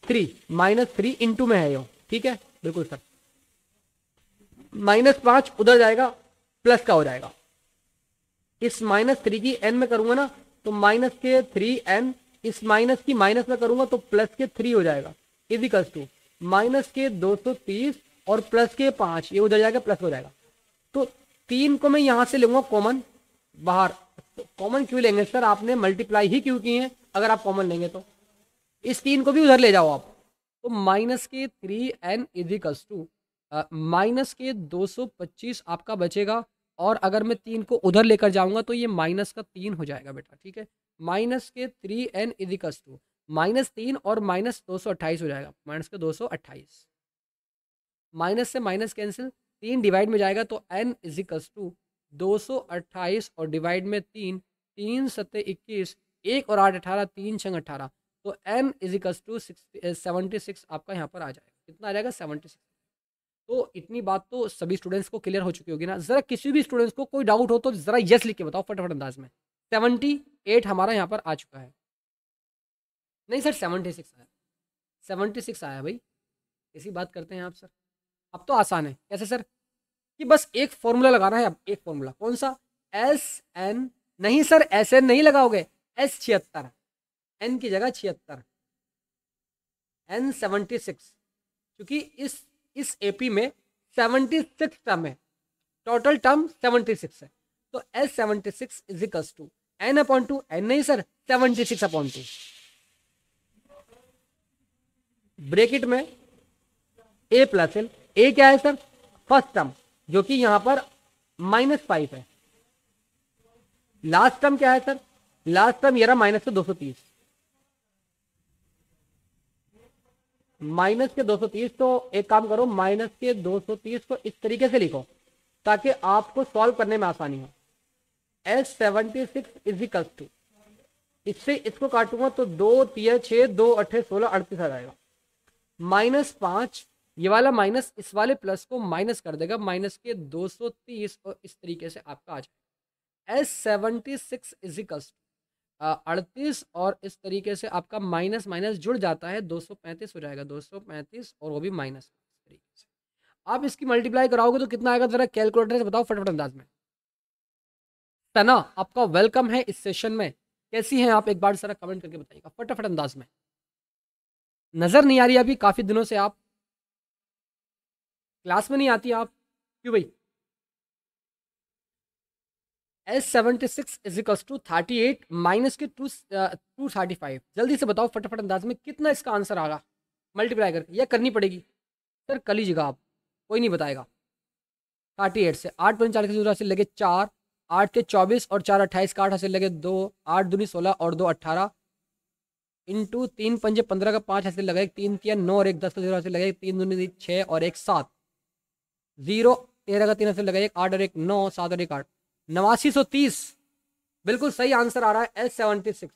थ्री माइनस थ्री इंटू में है यो ठीक है बिल्कुल सर माइनस पांच उधर जाएगा प्लस का हो जाएगा इस माइनस थ्री की एन में करूंगा ना तो माइनस के थ्री एन इस माइनस की माइनस में करूंगा तो प्लस के थ्री हो जाएगा इजिकल्स टू माइनस के दो सौ तीस और प्लस के पांच ये उधर जाएगा प्लस हो जाएगा तो तीन को मैं यहां से लूंगा कॉमन बाहर तो कॉमन क्यों लेंगे सर आपने मल्टीप्लाई ही क्यों की है अगर आप कॉमन लेंगे तो इस तीन को भी उधर ले जाओ आप तो माइनस के three N equals to minus के 225 आपका बचेगा और अगर मैं तीन को उधर लेकर जाऊंगा तो ये माइनस का तीन हो जाएगा बेटा ठीक है माइनस के थ्री एन इधिकस टू माइनस तीन और माइनस दो सौ अट्ठाईस हो जाएगा माइनस के दो सौ अट्ठाईस माइनस से माइनस कैंसिल तीन डिवाइड में जाएगा तो एन इजिकल्स टू दो सौ अट्ठाईस और डिवाइड में तीन तीन सत्य इक्कीस एक और आठ अठारह तीन छंग अठारह तो N equals to six seventy six आपका यहाँ पर आ जाएगा कितना आ जाएगा सेवेंटी सिक्स तो इतनी बात तो सभी स्टूडेंट्स को क्लियर हो चुकी होगी ना ज़रा किसी भी स्टूडेंट्स को कोई डाउट हो तो ज़रा यस लिख के बताओ फटाफट अंदाज में सेवेंटी एट हमारा यहाँ पर आ चुका है नहीं सर सेवनटी सिक्स आया सेवनटी सिक्स आया भाई ऐसी बात करते हैं आप सर अब तो आसान है कैसे सर कि बस एक फॉर्मूला लगाना है अब एक फॉर्मूला कौन सा एस एन नहीं सर एस एन नहीं लगाओगे एस छिहत्तर एन की जगह छिहत्तर एन सेवेंटी सिक्स क्योंकि इस इस एपी में सेवेंटी सिक्स टर्म है टोटल टर्म सेवेंटी सिक्स है तो S seventy six is to N upon two N नहीं sir seventy six upon two bracket में ए प्लस एल ए क्या है सर फर्स्ट टर्म जो कि यहां पर माइनस फाइव है लास्ट टर्म क्या है सर लास्ट टर्म ये रहा माइनस है दो सौ तीस माइनस के 230 तो एक काम करो माइनस के 230 को इस तरीके से लिखो ताकि आपको सॉल्व करने में आसानी हो S seventy six equal to इससे इसको काटूंगा तो दो तीन छ दो अठे सोलह अड़तीस आ जाएगा माइनस पांच ये वाला माइनस इस वाले प्लस को माइनस कर देगा माइनस के 230 और इस तरीके से आपका आ जाएगा S seventy six equals to अड़तीस और इस तरीके से आपका माइनस माइनस जुड़ जाता है 235 हो जाएगा 235 और वो भी माइनस इस तरीके से आप इसकी मल्टीप्लाई कराओगे तो कितना आएगा ज़रा कैलकुलेटर से बताओ फटाफट अंदाज में तना आपका वेलकम है इस सेशन में कैसी हैं आप एक बार ज़रा कमेंट करके बताइएगा फटाफट अंदाज में नज़र नहीं आ रही अभी काफ़ी दिनों से आप क्लास में नहीं आती आप क्यों भाई S seventy six is equals to thirty eight minus के टू टू थर्टी फाइव जल्दी से बताओ फटाफट अंदाज में कितना इसका आंसर आगा मल्टीप्लाई करके यह करनी पड़ेगी सर कर लीजिएगा आप कोई नहीं बताएगा थर्टी एट से आठ पॉइंट चार के हासिल लगे चार आठ के चौबीस और चार अट्ठाईस का आठ हासिल लगे दो आठ दूनी सोलह और दो अट्ठारह इंटू तीन पंजे पंद्रह का पाँच हासिल लगा तीन तीन नौ और एक दस का जीरो हासिल लगे तीन दूनी छः और एक सात जीरो तेरह का तीन हासिल लगा एक आठ और एक नौ सात और एक आठ नवासी सौ तीस बिल्कुल सही आंसर आ रहा है एल सेवेंटी सिक्स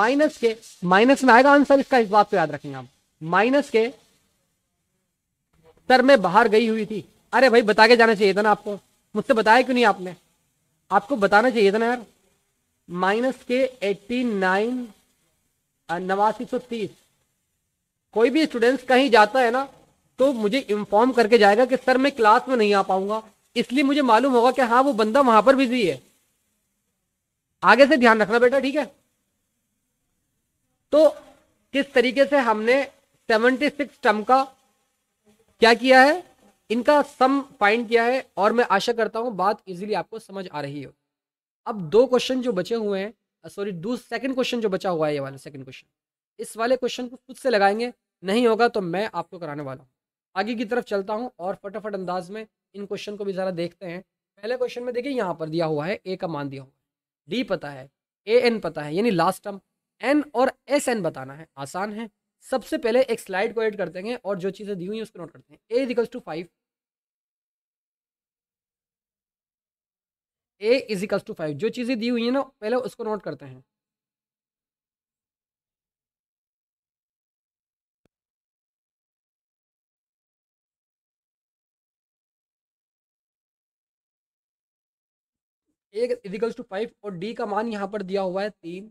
माइनस के माइनस में आएगा आंसर इसका इस बात को याद रखेंगे हम माइनस के सर में बाहर गई हुई थी अरे भाई बता के जाना चाहिए था ना आपको मुझसे बताया क्यों नहीं आपने आपको बताना चाहिए था ना यार माइनस के एट्टी नाइन नवासी सौ तीस कोई भी स्टूडेंट्स कहीं जाता है ना तो मुझे इन्फॉर्म करके जाएगा कि सर मैं क्लास में नहीं आ पाऊंगा इसलिए मुझे मालूम होगा कि हाँ वो बंदा वहां पर बिजी है आगे से ध्यान रखना बेटा ठीक है तो किस तरीके से हमने 76 टर्म का क्या किया है इनका सम फाइंड किया है और मैं आशा करता हूं बात इजीली आपको समझ आ रही हो अब दो क्वेश्चन जो बचे हुए हैं सॉरी दो सेकंड क्वेश्चन जो बचा हुआ है ये वाला सेकंड क्वेश्चन इस वाले क्वेश्चन को खुद से लगाएंगे नहीं होगा तो मैं आपको कराने वाला हूँ आगे की तरफ चलता हूँ और फटाफट अंदाज में इन क्वेश्चन को भी ज़रा देखते हैं पहले क्वेश्चन में देखिए यहाँ पर दिया हुआ है ए का मान दिया हुआ है डी पता है ए एन पता है यानी लास्ट टर्म एन और एस एन बताना है आसान है सबसे पहले एक स्लाइड को एड कर देंगे और जो चीज़ें दी हुई हैं उसको नोट करते हैं A equals to five A equals to five जो चीज़ें दी हुई हैं ना पहले उसको नोट करते हैं एक इजिकल्स टू फाइव और डी का मान यहाँ पर दिया हुआ है तीन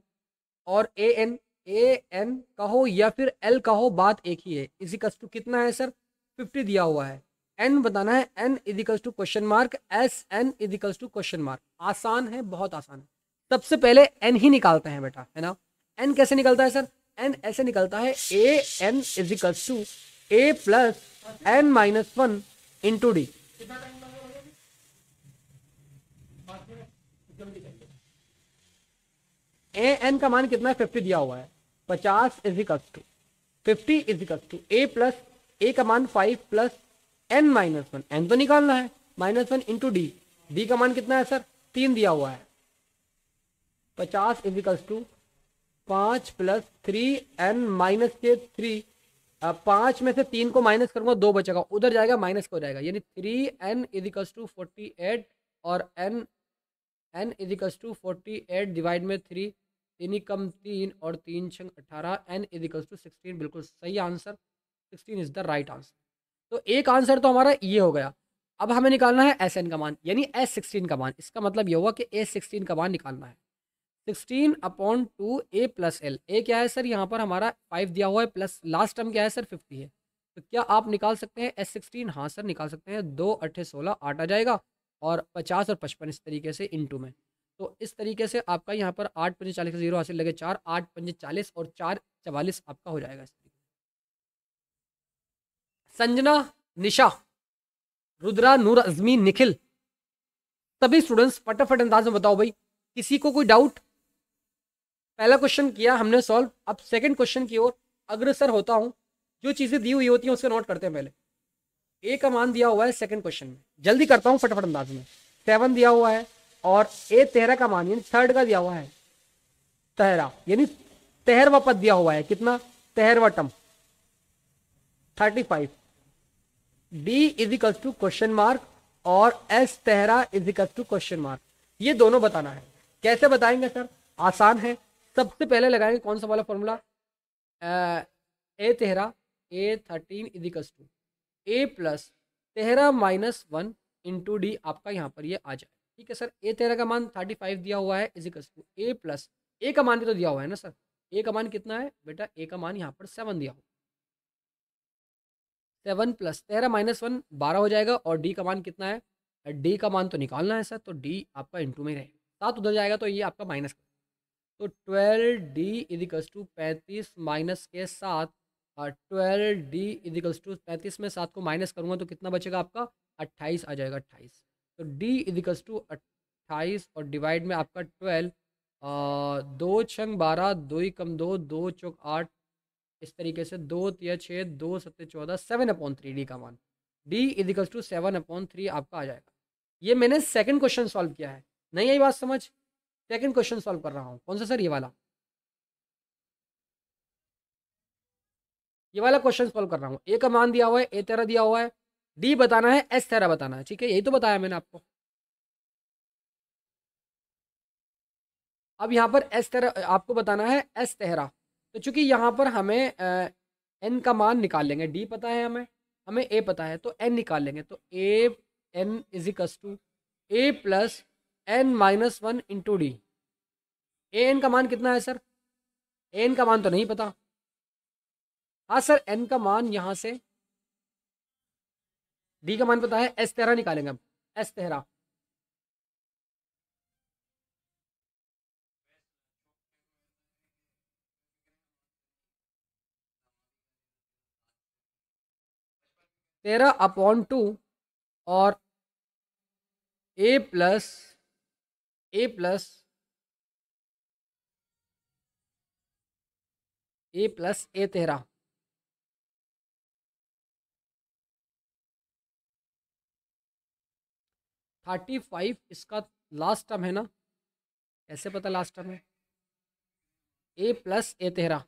और ए एन ए एन कहो या फिर एल कहो बात एक ही है इजिकल्स टू कितना है सर फिफ्टी दिया हुआ है एन बताना है N equals to question mark S N equals to question mark आसान है बहुत आसान है सबसे पहले एन ही निकालते हैं बेटा है ना एन कैसे निकलता है सर एन ऐसे निकलता है A N equals to A plus N minus one into D A N का मान कितना है फिफ्टी दिया हुआ है पचास is इक्स to fifty is इक्स to A plus ए का मान five plus N minus one N तो निकालना है minus one into D D का मान कितना है सर तीन दिया हुआ है पचास इज इक्स टू पांच प्लस थ्री एन माइनस के थ्री पांच में से तीन को माइनस करूंगा दो बचेगा उधर जाएगा माइनस को जाएगा यानी three N is इक्स to forty eight और N N equals to forty eight divide में थ्री तीन कम तीन और तीन छंग अठारह एन इजिकल्स टू सिक्सटीन बिल्कुल सही answer sixteen is the right answer तो एक आंसर तो हमारा ये हो गया अब हमें निकालना है एस एन का मान यानी एस सिक्सटीन का मान इसका मतलब ये हुआ कि ए सिक्सटीन का मान निकालना है sixteen upon two A plus L A क्या है सर यहाँ पर हमारा फाइव दिया हुआ है प्लस लास्ट टर्म क्या है सर फिफ्टी है तो क्या आप निकाल सकते हैं एस सिक्सटीन हाँ सर निकाल सकते हैं दो अट्ठे सोलह आठ आ जाएगा और पचास और पचपन इस तरीके से इंटू में तो इस तरीके से आपका यहाँ पर आठ पंजे चालीस जीरो हासिल लगे चार आठ पंजे चालीस और चार चवालीस आपका हो जाएगा इस तरीके संजना निशा रुद्रा नूर अजमी निखिल सभी स्टूडेंट्स फटाफट अंदाज में बताओ भाई किसी को कोई डाउट पहला क्वेश्चन किया हमने सॉल्व अब सेकंड क्वेश्चन की ओर अग्रसर होता हूँ जो चीज़ें दी हुई होती हैं उसको नोट करते हैं पहले ए का मान दिया हुआ है सेकंड क्वेश्चन में जल्दी करता हूँ फटाफट अंदाज में सेवन दिया हुआ है और ए तेरह का मान यानी थर्ड का दिया हुआ है तेहरा यानी तेहरवा पद दिया हुआ है कितना तेहरवा term thirty five D equals to question mark और एस तेहरा इजिकल्स टू क्वेश्चन मार्क ये दोनों बताना है कैसे बताएंगे सर आसान है सबसे पहले लगाएंगे कौन सा वाला फॉर्मूला ए तेहरा A thirteen equals to A plus तेरह माइनस वन इंटू डी आपका यहाँ पर ये आ जाए ठीक है सर ए तेरह का मान थर्टी फाइव दिया हुआ है इजिकल्स टू ए प्लस ए का मान भी तो दिया हुआ है ना सर ए का मान कितना है बेटा ए का मान यहाँ पर सेवन दिया हुआ सेवन प्लस तेरह माइनस वन बारह हो जाएगा और डी का मान कितना है डी का मान तो निकालना है सर तो डी आपका इंटू में रहेगा सात उधर जाएगा तो ये आपका माइनस तो ट्वेल्व डी इजिकल्स टू पैंतीस माइनस के साथ ट्वेल्व डी इजिकल्स टू पैंतीस में सात को माइनस करूँगा तो कितना बचेगा आपका अट्ठाईस आ जाएगा अट्ठाईस तो डी इजिकल्स टू अट्ठाईस और डिवाइड में आपका ट्वेल्व दो छंग बारह दो ही कम दो दो चौक आठ इस तरीके से दो तिया छः दो सत्य चौदह सेवन अपॉन थ्री डी का मान D equals to seven upon three आपका आ जाएगा ये मैंने सेकेंड क्वेश्चन सॉल्व किया है नहीं आई बात समझ सेकेंड क्वेश्चन सॉल्व कर रहा हूँ कौन सा सर ये वाला ये वाला क्वेश्चन सॉल्व कर रहा हूँ ए का मान दिया हुआ है ए तेरा दिया हुआ है डी बताना है एस तेरा बताना है ठीक है यही तो बताया मैंने आपको अब यहाँ पर एस तेरा आपको बताना है एस तेहरा तो चूंकि यहाँ पर हमें एन का मान निकाल लेंगे डी पता है हमें हमें ए पता है तो एन निकाल लेंगे तो ए एन इजिकस to A plus N minus one into D A N का मान कितना है सर ए एन का मान तो नहीं पता हाँ सर एन का मान यहां से डी का मान पता है एस तेरा निकालेंगे हम एस तेरा तेरा अपॉन टू और A plus A plus A plus A तेरा थर्टी फाइव इसका लास्ट टर्म है ना कैसे पता लास्ट टर्म है ए प्लस ए तेरह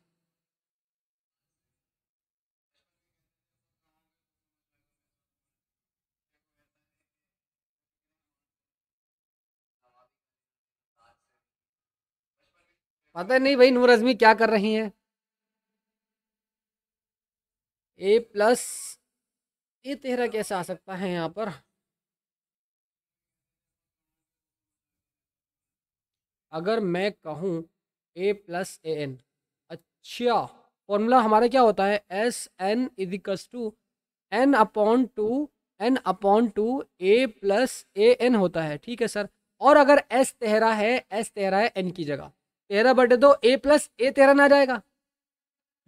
पता नहीं भाई नूर अजमी क्या कर रही हैं ए प्लस ए तेरह कैसे आ सकता है यहाँ पर अगर मैं कहूँ ए प्लस ए एन अच्छा फॉर्मूला हमारा क्या होता है S N equals to N upon two N upon two A plus A N होता है ठीक है सर और अगर एस तेहरा है एस तेहरा है एन की जगह तेहरा बटे दो ए प्लस ए तेहरा ना जाएगा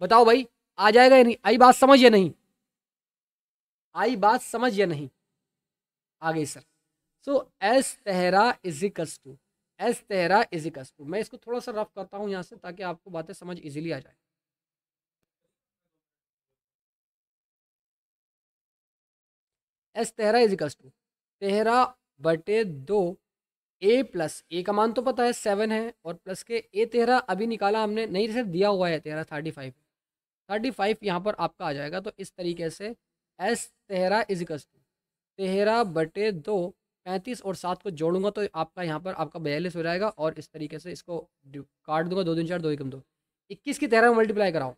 बताओ भाई आ जाएगा या नहीं आई बात समझ या नहीं आई बात समझ या नहीं आगे सर सो एस तेहरा इजिकल्स टू एस तेरा इजिकस टू मैं इसको थोड़ा सा रफ करता हूँ यहाँ से ताकि आपको बातें समझ इजीली आ जाए एस तेहरा इजिकस टू तेहरा बटे दो ए प्लस ए का मान तो पता है सेवन है और प्लस के ए तेहरा अभी निकाला हमने नहीं सिर्फ दिया हुआ है तेहरा थर्टी फाइव थर्टी फाइव यहाँ पर आपका आ जाएगा तो इस तरीके से एस तेहरा इजिकस टू तेहरा बटे दो पैंतीस और सात को जोड़ूंगा तो आपका यहाँ पर आपका बयालीस हो जाएगा और इस तरीके से इसको काट दूंगा दो दिन चार दो एकम दो इक्कीस की तेरह में मल्टीप्लाई कराओ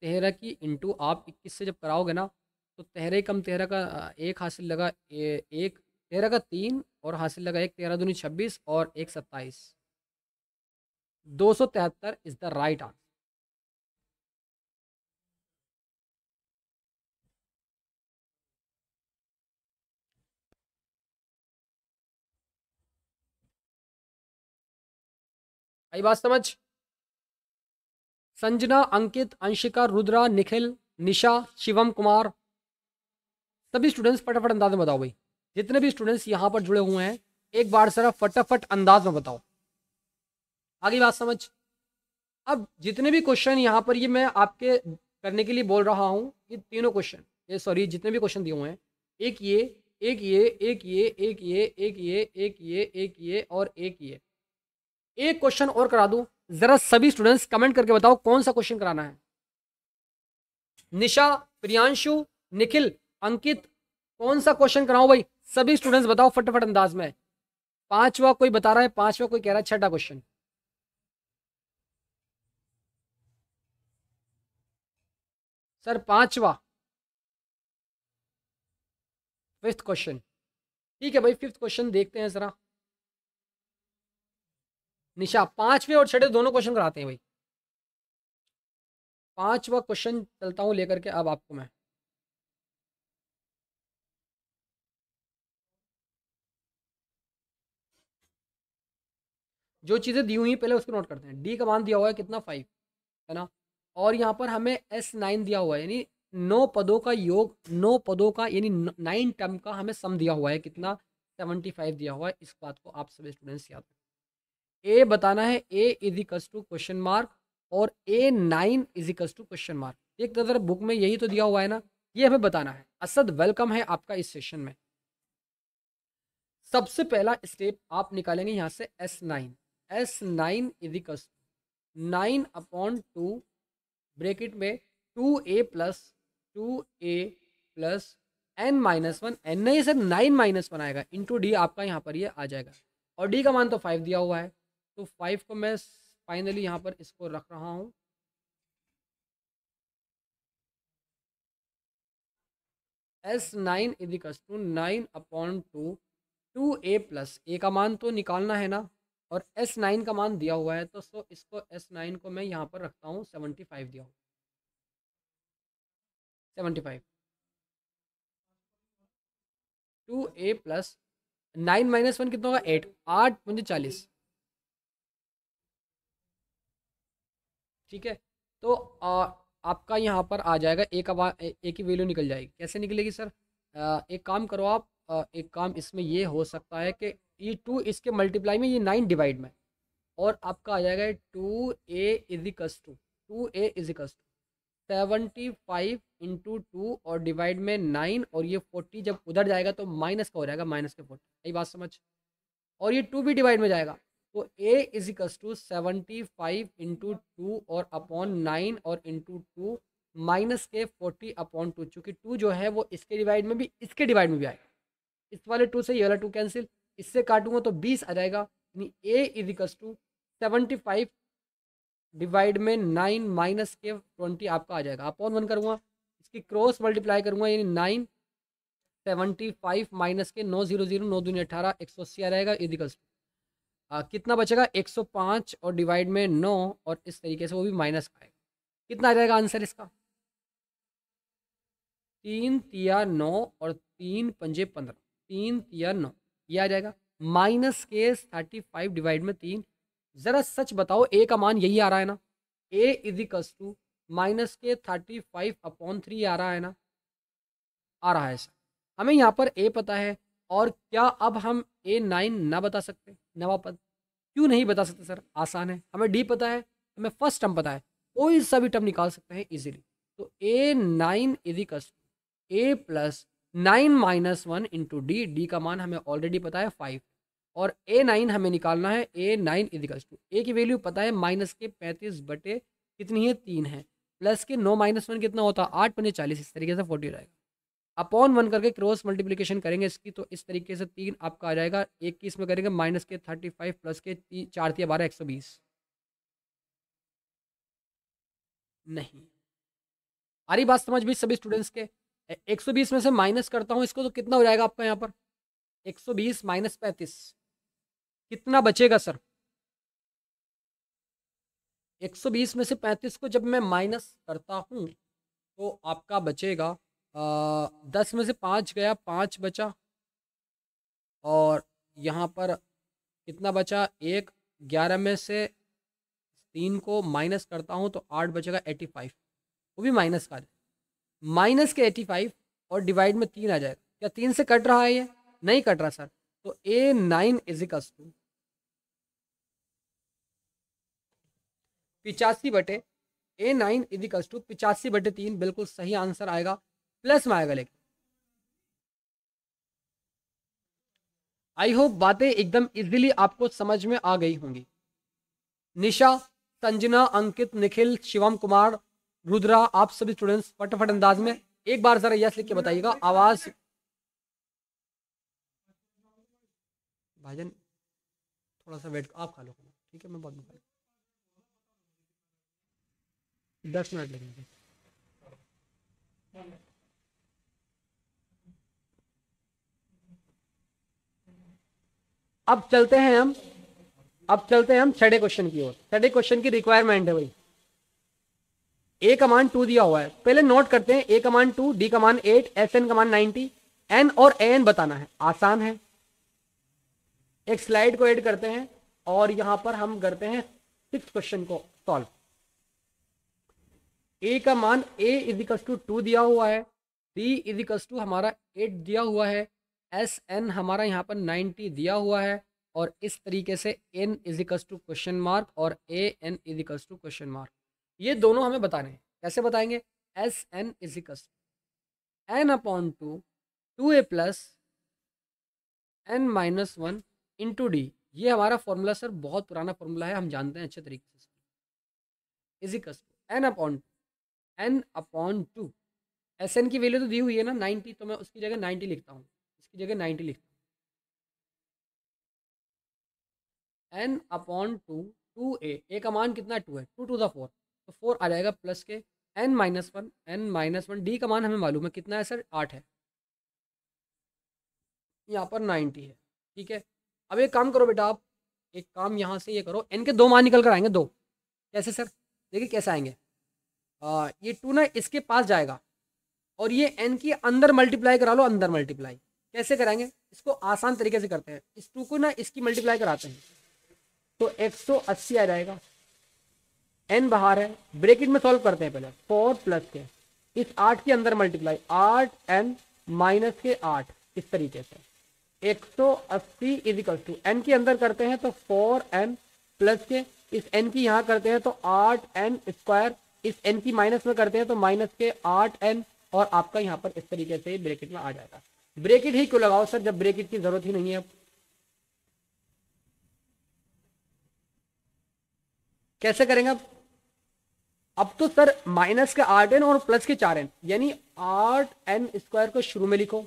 तेरह की इंटू आप इक्कीस से जब कराओगे ना तो तेरह कम तेरह का एक हासिल लगा ए, एक तेरह का तीन और हासिल लगा एक तेरह दूनी छब्बीस और एक सत्ताईस दो सौ तिहत्तर इज़ द राइट आंसर आई बात समझ संजना अंकित अंशिका रुद्रा निखिल निशा शिवम कुमार सभी स्टूडेंट्स फटाफट अंदाज में बताओ भाई जितने भी स्टूडेंट्स यहाँ पर जुड़े हुए हैं एक बार सर फटाफट अंदाज में बताओ आगे बात समझ अब जितने भी क्वेश्चन यहाँ पर ये मैं आपके करने के लिए बोल रहा हूं ये तीनों क्वेश्चन ये सॉरी जितने भी क्वेश्चन दिए हुए हैं एक ये एक ये एक ये एक ये एक ये एक ये एक ये और एक ये एक क्वेश्चन और करा दूं जरा सभी स्टूडेंट्स कमेंट करके बताओ कौन सा क्वेश्चन कराना है निशा प्रियांशु निखिल अंकित कौन सा क्वेश्चन कराऊं भाई सभी स्टूडेंट्स बताओ फटाफट अंदाज में पांचवा कोई बता रहा है पांचवा कोई कह रहा है छठा क्वेश्चन सर पांचवा फिफ्थ क्वेश्चन ठीक है भाई फिफ्थ क्वेश्चन देखते हैं जरा निशा पांचवें और छठे दोनों क्वेश्चन कराते हैं भाई पांचवा क्वेश्चन चलता हूं लेकर के अब आपको मैं जो चीज़ें दी हुई पहले उसको नोट करते हैं डी का मान दिया हुआ है कितना फाइव है ना और यहां पर हमें एस नाइन दिया हुआ है यानी नौ पदों का योग नौ पदों का यानी नाइन टर्म का हमें सम दिया हुआ है कितना सेवेंटी फाइव दिया हुआ है इस बात को आप सभी स्टूडेंट्स याद रखें ए बताना है ए इज टू क्वेश्चन मार्क और A nine is to question mark एक नजर बुक में यही तो दिया हुआ है ना ये हमें बताना है असद वेलकम है आपका इस सेशन में सबसे पहला स्टेप आप निकालेंगे यहाँ से S nine S nine is nine upon two bracket में टू ए प्लस टू ए plus N minus one N नहीं सर नाइन माइनस वन आएगा इंटू डी आपका यहाँ पर ये यह आ जाएगा और डी का मान तो फाइव दिया हुआ है तो फाइव को मैं फाइनली यहाँ पर इसको रख रहा हूँ एस नाइन इजिकस to nine upon two two A plus ए का मान तो निकालना है ना और एस नाइन का मान दिया हुआ है तो सो इसको एस नाइन को मैं यहाँ पर रखता हूँ सेवेंटी फाइव दिया हूँ सेवेंटी फाइव टू ए प्लस नाइन माइनस वन कितना होगा एट आठ मुझे चालीस ठीक है तो आ, आपका यहाँ पर आ जाएगा एक आवा एक ही वैल्यू निकल जाएगी कैसे निकलेगी सर आ, एक काम करो आप आ, एक काम इसमें ये हो सकता है कि ई टू इसके मल्टीप्लाई में ये नाइन डिवाइड में और आपका आ जाएगा two a is equals two two a is equals two seventy five into two और डिवाइड में नाइन और ये फोर्टी जब उधर जाएगा तो माइनस का हो जाएगा माइनस के फोर्टी यही बात समझ और ये टू भी डिवाइड में जाएगा तो A is इक्स to seventy five into two और अपॉन नाइन और इंटू टू माइनस के फोर्टी अपॉन टू चूँकि टू जो है वो इसके डिवाइड में भी इसके डिवाइड में भी आएगा इस वाले टू से ये वाला टू कैंसिल इससे काटूंगा तो बीस आ जाएगा यानी A is इक्स to seventy five divide में नाइन माइनस के ट्वेंटी आपका आ जाएगा अपॉन वन करूँगा इसकी क्रॉस मल्टीप्लाई करूँगा यानी नाइन सेवेंटी फाइव माइनस के नौ जीरो जीरो नौ दूनी अठारह एक सौ अस्सी आ जाएगा इजिकल्स टू आ, कितना बचेगा 105 और डिवाइड में 9 और इस तरीके से वो भी माइनस आएगा कितना आ जाएगा आंसर इसका तीन तिया नौ और तीन पंजे पंद्रह तीन तिया नौ ये आ जाएगा माइनस के थर्टी फाइव डिवाइड में तीन ज़रा सच बताओ ए का मान यही आ रहा है ना ए इजिकल्स टू माइनस के थर्टी फाइव अपॉन थ्री आ रहा है ना आ रहा है सर हमें यहाँ पर ए पता है और क्या अब हम ए नाइन ना बता सकते नवा पद क्यों नहीं बता सकते सर आसान है हमें डी पता है हमें फर्स्ट टर्म पता है कोई सा भी टर्म निकाल सकते हैं इजीली तो ए नाइन इजिकस A plus nine minus one into D D का मान हमें ऑलरेडी पता है फाइव और ए नाइन हमें निकालना है ए नाइन इजिकल्स टू ए की वैल्यू पता है माइनस के पैंतीस बटे कितनी है तीन है प्लस के नौ माइनस वन कितना होता है आठ पंजे चालीस इस तरीके से फोर्टी रहेगा अपॉन वन करके क्रॉस मल्टीप्लीकेशन करेंगे इसकी तो इस तरीके से तीन आपका आ जाएगा एक की इसमें करेंगे माइनस के थर्टी फाइव प्लस के चार तीन बारह एक सौ बीस नहीं आ रही बात समझ भी सभी स्टूडेंट्स के एक सौ बीस में से माइनस करता हूँ इसको तो कितना हो जाएगा आपका यहाँ पर एक सौ बीस माइनस पैंतीस कितना बचेगा सर एक सौ बीस में से पैंतीस को जब मैं माइनस करता हूँ तो आपका बचेगा दस में से पाँच गया पाँच बचा और यहाँ पर कितना बचा एक ग्यारह में से तीन को माइनस करता हूँ तो आठ बचेगा एटी फाइव वो भी माइनस का माइनस के एटी फाइव और डिवाइड में तीन आ जाएगा क्या तीन से कट रहा है ये नहीं कट रहा सर तो ए नाइन इजिकल्स टू पिचासी बटे ए नाइन इजिकल्स टू पिचासी बटे तीन बिल्कुल सही आंसर आएगा प्लस में आएगा लेकिन आई होप बातें एकदम इजीली आपको समझ में आ गई होंगी निशा संजना अंकित निखिल शिवम कुमार रुद्रा आप सभी स्टूडेंट्स फटाफट अंदाज में एक बार जरा यस लिख के बताइएगा आवाज भाजन थोड़ा सा वेट आप खा लो ठीक है मैं बाद में दस मिनट लगेंगे अब चलते हैं हम अब चलते हैं हम छठे क्वेश्चन की ओर छठे क्वेश्चन की रिक्वायरमेंट है भाई ए कमांड टू दिया हुआ है पहले नोट करते हैं A comma two D comma eight S N comma ninety N और ए एन बताना है आसान है एक स्लाइड को ऐड करते हैं और यहां पर हम करते हैं सिक्स क्वेश्चन को सॉल्व ए का मान ए इजिकल्स टू टू दिया हुआ है डी इजिकल्स टू हमारा एट दिया हुआ है एस एन हमारा यहाँ पर नाइन्टी दिया हुआ है और इस तरीके से N equals to question mark और A N equals to question mark ये दोनों हमें बताने हैं कैसे बताएंगे S N equals N upon two two ए plus N minus one into D ये हमारा फॉर्मूला सर बहुत पुराना फॉर्मूला है हम जानते हैं अच्छे तरीके से equals to N upon two N upon two S N की वैल्यू तो दी हुई है ना नाइन्टी तो मैं उसकी जगह नाइन्टी लिखता हूँ जगह नाइन्टी लिख N upon two two A A का मान कितना टू है टू टू द फोर तो फोर आ जाएगा प्लस के N minus one N minus one D का मान हमें मालूम है कितना है सर आठ है यहाँ पर नाइन्टी है ठीक है अब एक काम करो बेटा आप एक काम यहाँ से ये करो एन के दो मान निकल कर आएंगे दो कैसे सर देखिए कैसे आएंगे आ, ये टू ना इसके पास जाएगा और ये एन की अंदर मल्टीप्लाई करा लो अंदर मल्टीप्लाई कैसे कराएंगे इसको आसान तरीके से करते हैं इस टू को ना इसकी मल्टीप्लाई कराते हैं तो 180 आ जाएगा एन बाहर है ब्रेकिट में सॉल्व करते हैं पहले फोर प्लस के इस आठ के अंदर मल्टीप्लाई आठ एन माइनस के आठ इस तरीके से एक सौ अस्सी इजिकल टू एन के अंदर करते हैं तो फोर एन प्लस के इस एन की यहाँ करते हैं तो आठ एन स्क्वायर इस एन की माइनस में करते हैं तो माइनस के आठ एन और आपका यहाँ पर इस तरीके से ब्रेकेट में आ जाएगा ब्रेकिट ही क्यों लगाओ सर जब ब्रेकिट की जरूरत ही नहीं है अब कैसे करेंगे अब अब तो सर माइनस के आठ एन और प्लस के चार एन यानी आठ एन स्क्वायर को शुरू में लिखो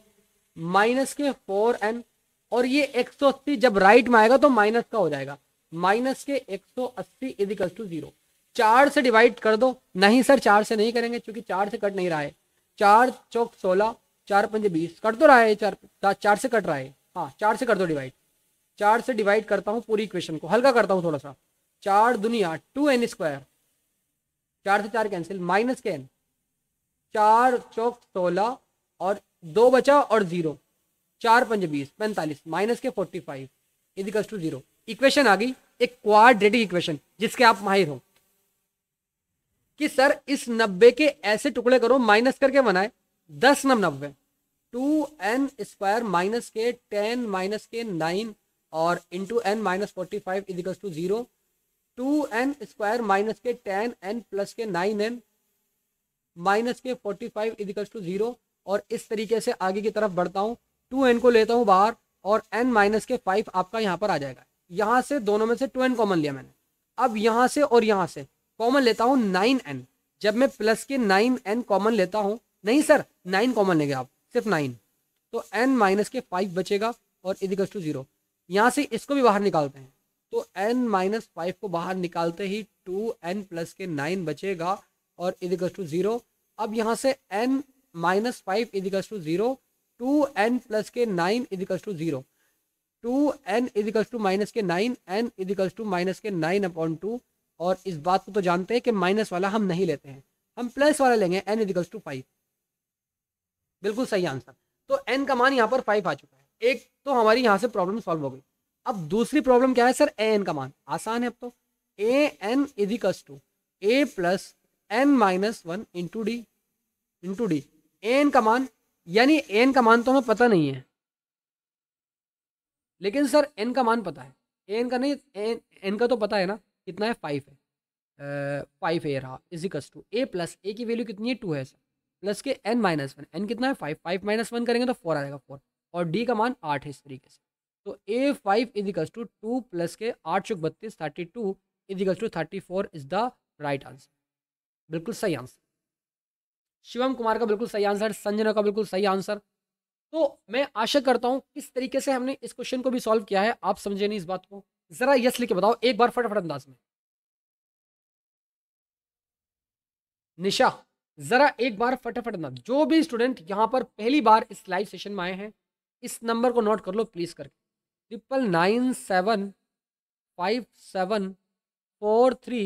माइनस के फोर एन और ये एक सौ अस्सी जब राइट में आएगा तो माइनस का हो जाएगा माइनस के एक सौ अस्सी इजिकल्स टू जीरो चार से डिवाइड कर दो नहीं सर चार से नहीं करेंगे क्योंकि चार से कट नहीं रहा है चार चौक सोलह चार पंज बीस कट दो तो रहा है चार चार से कट रहा है हाँ चार से कर दो डिवाइड चार से डिवाइड करता हूँ पूरी इक्वेशन को हल्का करता हूँ थोड़ा सा चार दुनिया टू एन स्क्वायर चार से चार कैंसिल माइनस के एन चार चौक सोलह और दो बचा और जीरो चार पंज बीस पैंतालीस माइनस के forty five equals to zero equation आ गई एक क्वाड्रेटिक इक्वेशन जिसके आप माहिर हो कि सर इस नब्बे के ऐसे टुकड़े करो माइनस करके बनाए दस नम नब्बे टू एन स्क्वायर माइनस के टेन माइनस के नाइन और into N minus forty five equals to zero two N square minus के टेन एन प्लस के नाइन एन माइनस के forty five equals to zero और इस तरीके से आगे की तरफ बढ़ता हूँ टू एन को लेता हूँ बाहर और एन माइनस के फाइव आपका यहाँ पर आ जाएगा यहाँ से दोनों में से टू एन कॉमन लिया मैंने अब यहाँ से और यहाँ से कॉमन लेता हूँ नाइन एन जब मैं प्लस के नाइन एन कॉमन लेता हूँ नहीं सर नाइन कॉमन लेंगे आप सिर्फ नाइन तो एन माइनस के फाइव बचेगा और इजिकल्स टू जीरो यहाँ से इसको भी बाहर निकालते हैं तो एन माइनस फाइव को बाहर निकालते ही टू एन प्लस के नाइन बचेगा और इजिकल्स टू जीरो अब यहाँ से N minus five equals to zero two N plus के nine equals to zero two N equals to minus के nine N equals to minus के नाइन अपॉन टू और इस बात को तो जानते हैं कि माइनस वाला हम नहीं लेते हैं हम प्लस वाला लेंगे एन इजिकल्स टू फाइव बिल्कुल सही आंसर तो एन का मान यहाँ पर फाइव आ चुका है एक तो हमारी यहाँ से प्रॉब्लम सॉल्व हो गई अब दूसरी प्रॉब्लम क्या है सर ए एन का मान आसान है अब तो ए N equals to A plus N minus one into D into D A N का मान यानी एन का मान तो हमें पता नहीं है लेकिन सर एन का मान पता है एन का नहीं एन एन का तो पता है ना कितना है फाइव है फाइव ए रहा इजिकल्स टू ए प्लस ए की वैल्यू कितनी है टू है सर प्लस के एन माइनस वन एन कितना है फाइव फाइव माइनस वन करेंगे तो फोर आ जाएगा फोर और डी का मान आठ है इस तरीके से तो A five equals to two plus के आठ चौक बत्तीस thirty two equals to thirty four is the right answer बिल्कुल सही आंसर शिवम कुमार का बिल्कुल सही आंसर संजना का बिल्कुल सही आंसर तो मैं आशा करता हूँ किस तरीके से हमने इस क्वेश्चन को भी सॉल्व किया है आप समझे नहीं इस बात को ज़रा यस लिख के बताओ एक बार फटाफट अंदाज में निशा ज़रा एक बार फटाफट ना जो भी स्टूडेंट यहाँ पर पहली बार इस लाइव सेशन में आए हैं इस नंबर को नोट कर लो प्लीज़ करके triple nine seven five seven four three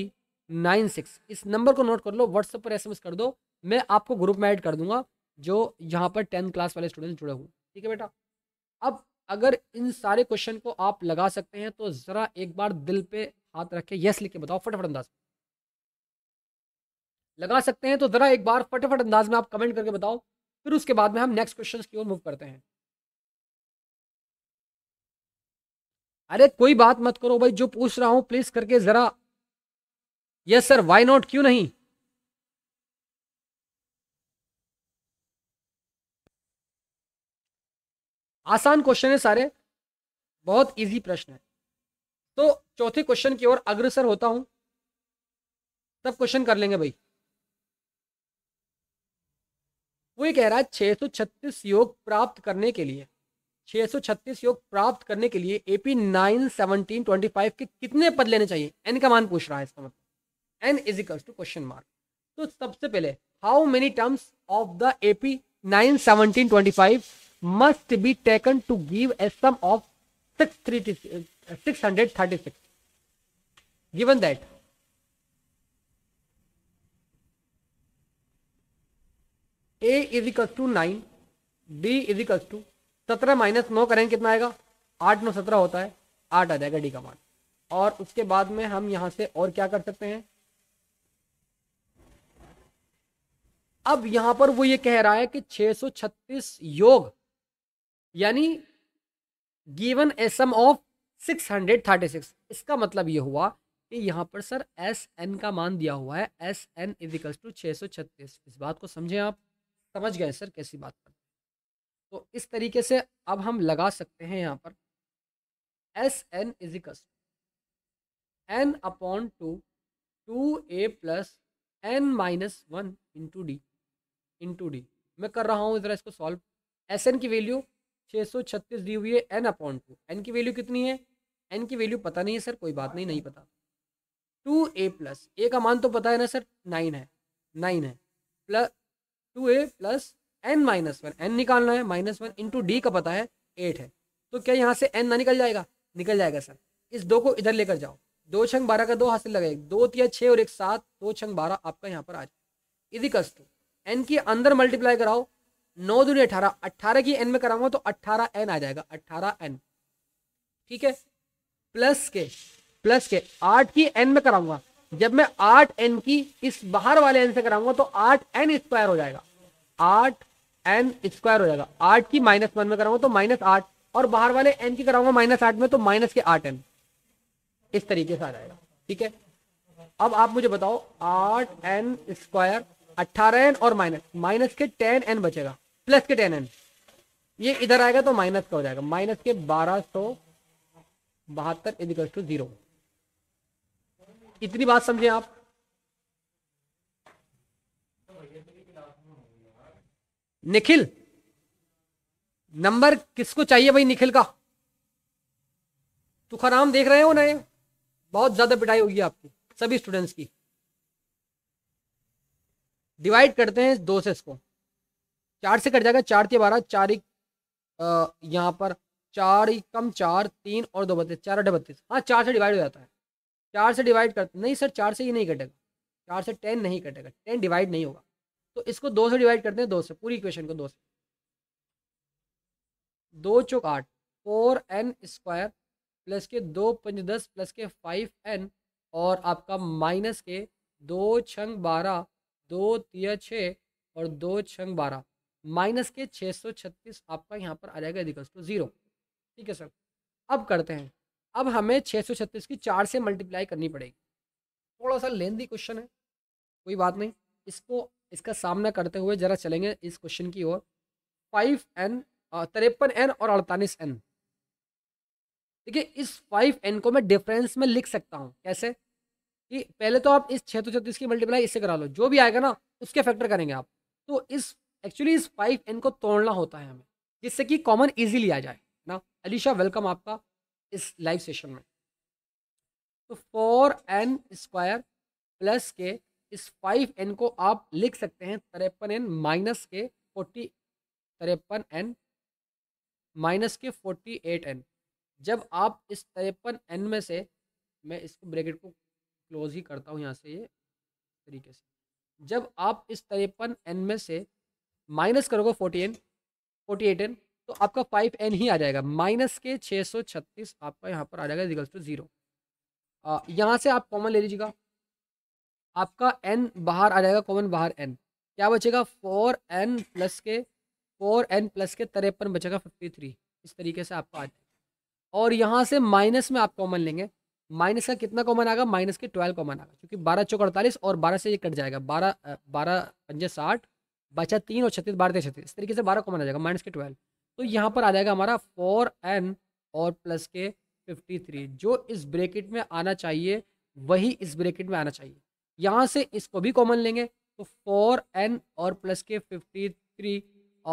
nine six इस नंबर को नोट कर लो व्हाट्सएप पर एस कर दो मैं आपको ग्रुप में ऐड कर दूंगा जो यहाँ पर टेंथ क्लास वाले स्टूडेंट जुड़े हुए ठीक है बेटा अब अगर इन सारे क्वेश्चन को आप लगा सकते हैं तो ज़रा एक बार दिल पे हाथ रखे यस लिख के बताओ फटाफट अंदाज लगा सकते हैं तो ज़रा एक बार फटाफट अंदाज में आप कमेंट करके बताओ फिर उसके बाद में हम नेक्स्ट क्वेश्चन की ओर मूव करते हैं अरे कोई बात मत करो भाई जो पूछ रहा हूं प्लीज करके जरा यस सर वाई नॉट क्यों नहीं आसान क्वेश्चन है सारे बहुत इजी प्रश्न है तो चौथे क्वेश्चन की ओर अग्रसर होता हूं सब क्वेश्चन कर लेंगे भाई वो ये कह रहा है छत्तीस योग प्राप्त करने के लिए 636 योग प्राप्त करने के लिए AP nine seventeen twenty five के कितने पद लेने चाहिए एन का मान पूछ रहा है इसका मतलब n is equal to question mark तो सबसे पहले how many terms of the AP nine seventeen twenty five must be taken to give a sum of six three six hundred thirty six given that a is equal to nine d is equal to सत्रह minus नौ करेंगे कितना आएगा आठ नौ सत्रह होता है आठ आ जाएगा डी का मान और उसके बाद में हम यहाँ से और क्या कर सकते हैं अब यहाँ पर वो ये कह रहा है कि 636 योग यानी गिवन सिक्स हंड्रेड ऑफ 636 इसका मतलब ये हुआ कि यहां पर सर एस एन का मान दिया हुआ है एस एन इजिकल्स टू छः इस बात को समझें आप समझ गए सर कैसी बात कर तो इस तरीके से अब हम लगा सकते हैं यहाँ पर एस एन इजिकस एन अपॉन टू टू ए plus N minus one into D into d मैं कर रहा हूँ ज़रा इसको सॉल्व एस एन की वैल्यू छः सौ छत्तीस दी हुई है एन अपॉन टू एन की वैल्यू कितनी है एन की वैल्यू पता नहीं है सर कोई बात नहीं नहीं पता टू ए प्लस ए का मान तो पता है ना सर नाइन है नाइन है प्लस टू ए plus N minus one n निकालना है माइनस वन इंटू डी का पता है एट है तो क्या यहाँ से एन ना निकल जाएगा निकल जाएगा सर इस दो को इधर लेकर जाओ दो छंग बारह का दो हासिल लगाए दो तिया छः और एक सात दो छंग बारह आपका यहाँ पर आ जाए इधी कस टू एन के अंदर मल्टीप्लाई कराओ नौ दूनी अठारह अट्ठारह की एन में कराऊंगा तो अट्ठारह एन आ जाएगा अट्ठारह एन ठीक है प्लस के प्लस के आठ की एन में कराऊंगा जब मैं आठ एन की इस बाहर वाले एन से कराऊंगा तो आठ एन स्क्वायर हो जाएगा आठ एन स्क्वायर हो जाएगा आठ की माइनस वन में कराऊंगा तो माइनस आठ और बाहर वाले एन की कराऊंगा माइनस आठ में तो माइनस के आठ एन इस तरीके से आ जाएगा ठीक है अब आप मुझे बताओ आठ एन स्क्वायर अट्ठारह एन और माइनस माइनस के टेन एन बचेगा प्लस के टेन एन ये इधर आएगा तो माइनस का हो जाएगा माइनस के बारह सौ बहत्तर इधिकल्स टू जीरो इतनी बात समझे आप निखिल नंबर किसको चाहिए भाई निखिल का तुकाराम देख रहे हो ना ये बहुत ज्यादा पिटाई होगी आपकी सभी स्टूडेंट्स की डिवाइड करते हैं दो से इसको चार से कट जाएगा चार के बारह चार एक यहाँ पर चार एक कम चार तीन और दो बत्तीस चार अठे बत्तीस हाँ चार से डिवाइड हो जाता है चार से डिवाइड करते नहीं सर चार से ही नहीं कटेगा चार से टेन नहीं कटेगा टेन डिवाइड नहीं होगा तो इसको दो से डिवाइड करते हैं दो से पूरी इक्वेशन को दो से दो चौक आठ फोर एन स्क्वायर प्लस के दो पंच दस प्लस के फाइव एन और आपका माइनस के दो छंग बारह दो तिया छः और दो छंग बारह माइनस के छः सौ छत्तीस आपका यहाँ पर आ जाएगा इजिकल्स टू ज़ीरो ठीक है सर अब करते हैं अब हमें छः की चार से मल्टीप्लाई करनी पड़ेगी थोड़ा सा लेंदी क्वेश्चन है कोई बात नहीं इसको इसका सामना करते हुए ज़रा चलेंगे इस क्वेश्चन की ओर फाइव एन तिरपन एन और अड़तालीस एन देखिए इस फाइव एन को मैं डिफरेंस में लिख सकता हूँ कैसे कि पहले तो आप इस छः सौ छत्तीस की मल्टीप्लाई इससे करा लो जो भी आएगा ना उसके फैक्टर करेंगे आप तो इस एक्चुअली इस फाइव एन को तोड़ना होता है हमें जिससे कि कॉमन ईजिली आ जाए ना अलीशा वेलकम आपका इस लाइव सेशन में तो फोर एन स्क्वायर प्लस के इस फाइव एन को आप लिख सकते हैं तिरपन एन माइनस के फोर्टी तिरपन एन माइनस के फोर्टी एट एन जब आप इस तिरपन एन में से मैं इसको ब्रैकेट को क्लोज ही करता हूँ यहाँ से ये तरीके से जब आप इस तिरपन एन में से माइनस करोगे forty n forty eight n तो आपका फाइव एन ही आ जाएगा माइनस के छः सौ छत्तीस आपका यहाँ पर आ जाएगा इजिकल्स टू ज़ीरो यहाँ से आप कॉमन ले लीजिएगा आपका एन बाहर आ जाएगा कॉमन बाहर एन क्या बचेगा फोर एन प्लस के फोर एन प्लस के तरेपन बचेगा फिफ्टी थ्री इस तरीके से आपका आ जाएगा और यहाँ से माइनस में आप कॉमन लेंगे माइनस का कितना कॉमन आएगा माइनस के ट्वेल्व कॉमन आएगा क्योंकि बारह चौक अड़तालीस और बारह से ये कट जाएगा बारह बारह पंजे साठ बचा तीन और छत्तीस बारह छत्तीस इस तरीके से बारह कॉमन आ जाएगा माइनस के ट्वेल्व तो यहाँ पर आ जाएगा हमारा फोर एन और प्लस के फिफ्टी थ्री जो इस ब्रेकेट में आना चाहिए वही इस ब्रेकेट में आना चाहिए यहाँ से इसको भी कॉमन लेंगे तो फोर एन और प्लस के फिफ्टी थ्री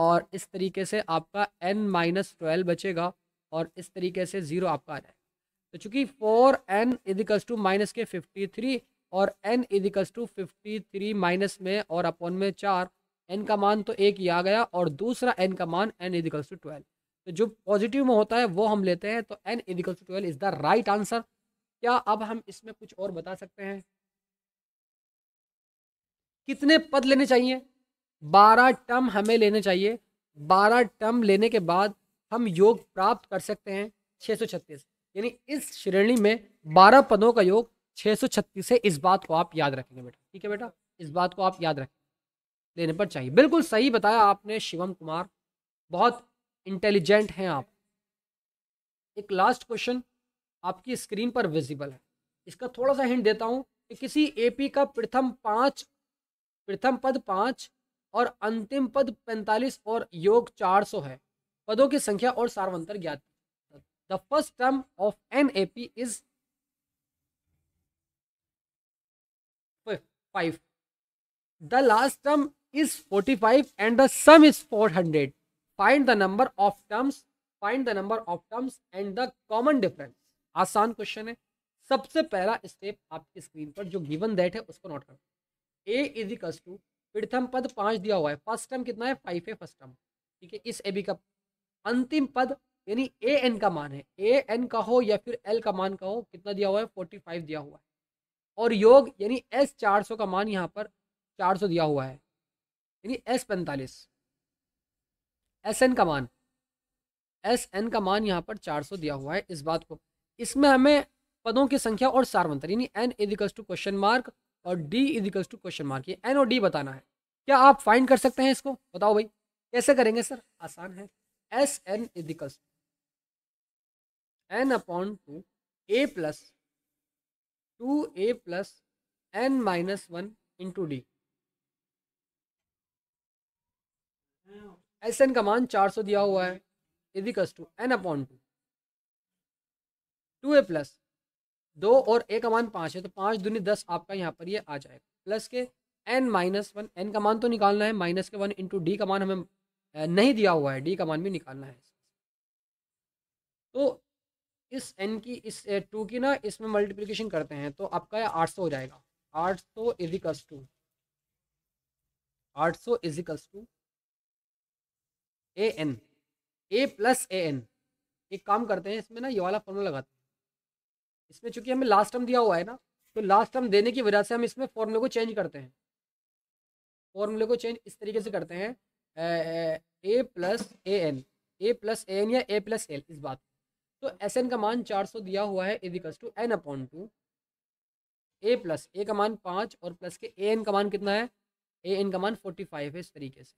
और इस तरीके से आपका एन माइनस ट्वेल्व बचेगा और इस तरीके से ज़ीरो आपका आ जाएगा तो चूंकि four n equals to minus के फिफ्टी थ्री और n equals to fifty three minus में और अपॉन में चार एन का मान तो एक ही आ गया और दूसरा एन का मान एन इजिकल्स टू ट्वेल्व तो जो पॉजिटिव में होता है वो हम लेते हैं तो N equals to twelve is the right answer क्या अब हम इसमें कुछ और बता सकते हैं कितने पद लेने चाहिए बारह टर्म हमें लेने चाहिए बारह टर्म लेने के बाद हम योग प्राप्त कर सकते हैं छः सौ छत्तीस यानी इस श्रेणी में बारह पदों का योग छः सौ छत्तीस है इस बात को आप याद रखेंगे बेटा ठीक है बेटा इस बात को आप याद रखें लेने पर चाहिए बिल्कुल सही बताया आपने शिवम कुमार बहुत इंटेलिजेंट हैं आप एक लास्ट क्वेश्चन आपकी स्क्रीन पर विजिबल है इसका थोड़ा सा हिंट देता हूँ कि किसी एपी का प्रथम पाँच प्रथम पद पाँच और अंतिम पद पैंतालीस और योग चार सौ है पदों की संख्या और सार्वंतर ज्ञात the first term of an A P is five the last term is 45 and the sum is 400. Find the number of terms, find the number of terms and the common difference. आसान question है सबसे पहला step आपकी screen पर जो given that है उसको note करो ए इज इक्वल्स टू प्रथम पद पांच दिया हुआ है फर्स्ट टर्म कितना है फाइव है फर्स्ट टर्म ठीक है इस ए बी का अंतिम पद यानी ए एन का मान है ए एन का हो या फिर एल का मान का हो कितना दिया हुआ है फोर्टी फाइव दिया हुआ है और योग यानी एस चार सौ का मान यहाँ पर चार सौ दिया हुआ है यानी एस पैंतालीस एस एन का मान एस एन का मान यहाँ पर 400 दिया हुआ है इस बात को इसमें हमें पदों की संख्या और सार्वंतर यानी n equals to question mark और d equals to question mark ये एन और डी बताना है क्या आप फाइंड कर सकते हैं इसको बताओ भाई कैसे करेंगे सर आसान है S n equals n upon two ए प्लस टू ए plus N minus one into d s n का मान चार सौ दिया हुआ है इजिकस to N upon two two A plus दो और ए का मान पाँच है तो पाँच दूनी दस आपका यहाँ पर ये आ जाएगा प्लस के एन माइनस वन एन का मान तो निकालना है माइनस के वन इंटू डी का मान हमें नहीं दिया हुआ है डी का मान भी निकालना है तो इस एन की इस टू की ना इसमें मल्टीप्लिकेशन करते हैं तो आपका यह आठ सौ हो जाएगा आठ सौ इजिकल्स टू आठ सौ equals to a n a plus A n एक काम करते हैं इसमें ना ये वाला फॉर्मूला लगाते हैं इसमें चूंकि हमें लास्ट टर्म दिया हुआ है ना तो लास्ट टर्म देने की वजह से हम इसमें फॉर्मूले को चेंज करते हैं फॉर्मूले को चेंज इस तरीके से करते हैं a plus A n a plus A n या ए प्लस एल इस बात तो एस एन का मान चार सौ दिया हुआ है equals to N upon two A plus ए का मान पाँच और प्लस के ए एन का मान कितना है ए एन का मान फोर्टी फाइव है इस तरीके से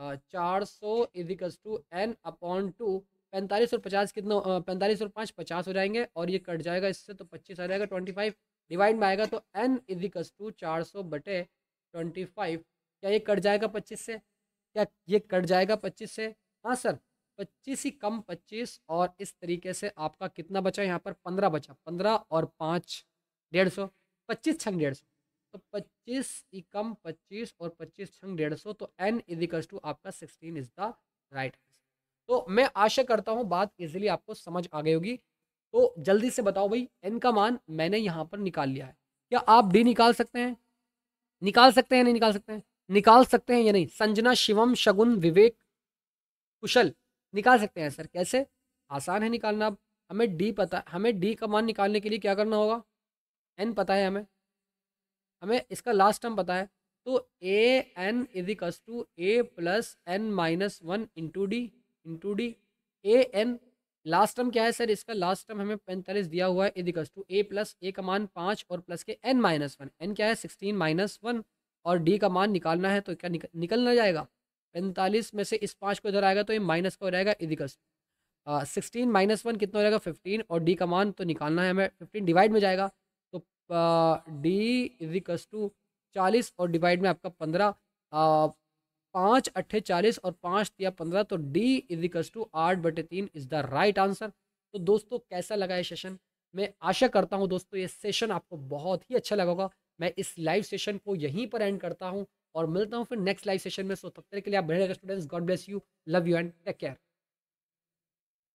चार सौ equals to N upon two पैंतालीस और पचास कितना पैंतालीस और पाँच पचास हो जाएंगे और ये कट जाएगा इससे तो पच्चीस आ जाएगा ट्वेंटी फाइव डिवाइड में आएगा तो एन इजिकल्स टू चार सौ बटे ट्वेंटी फाइव क्या ये कट जाएगा पच्चीस से क्या ये कट जाएगा पच्चीस से हाँ सर पच्चीस ही कम पच्चीस और इस तरीके से आपका कितना बचा यहाँ पर पंद्रह बचा पंद्रह और पाँच डेढ़ सौ पच्चीस छंग डेढ़ सौ तो पच्चीस इकम पच्चीस और पच्चीस छंग डेढ़ सौ तो एन इजिकल्स टू आपका सिक्सटीन इज द राइट तो मैं आशा करता हूँ बात इजिली आपको समझ आ गई होगी तो जल्दी से बताओ भाई एन का मान मैंने यहाँ पर निकाल लिया है क्या आप डी निकाल सकते हैं निकाल सकते हैं नहीं निकाल सकते हैं निकाल सकते हैं या नहीं संजना शिवम शगुन विवेक कुशल निकाल सकते हैं सर कैसे आसान है निकालना अब हमें डी पता हमें डी का मान निकालने के लिए क्या करना होगा एन पता है हमें हमें इसका लास्ट टर्म पता है तो ए n is इक्स to A plus N minus one into D into D A n last term क्या है सर इसका लास्ट टर्म हमें पैंतालीस दिया हुआ है इज टू ए प्लस ए का मान पाँच और प्लस के एन माइनस वन एन क्या है सिक्सटीन माइनस वन और डी का मान निकालना है तो क्या निक, निकल ना जाएगा पैंतालीस में से इस पाँच को इधर आएगा तो ये माइनस का हो जाएगा is to sixteen minus one कितना हो जाएगा फिफ्टीन और डी का मान तो निकालना है हमें फिफ्टीन डिवाइड में जाएगा डी इज टू चालीस और डिवाइड में आपका पंद्रह पाँच अट्ठे चालीस और पाँच या पंद्रह तो डी इज टू आठ बटे तीन इज़ द राइट आंसर तो दोस्तों कैसा लगा ये सेशन मैं आशा करता हूँ दोस्तों ये सेशन आपको बहुत ही अच्छा लगा होगा मैं इस लाइव सेशन को यहीं पर एंड करता हूँ और मिलता हूँ फिर नेक्स्ट लाइव सेशन में सो तब तक के लिए आप बने students God bless you love you and take care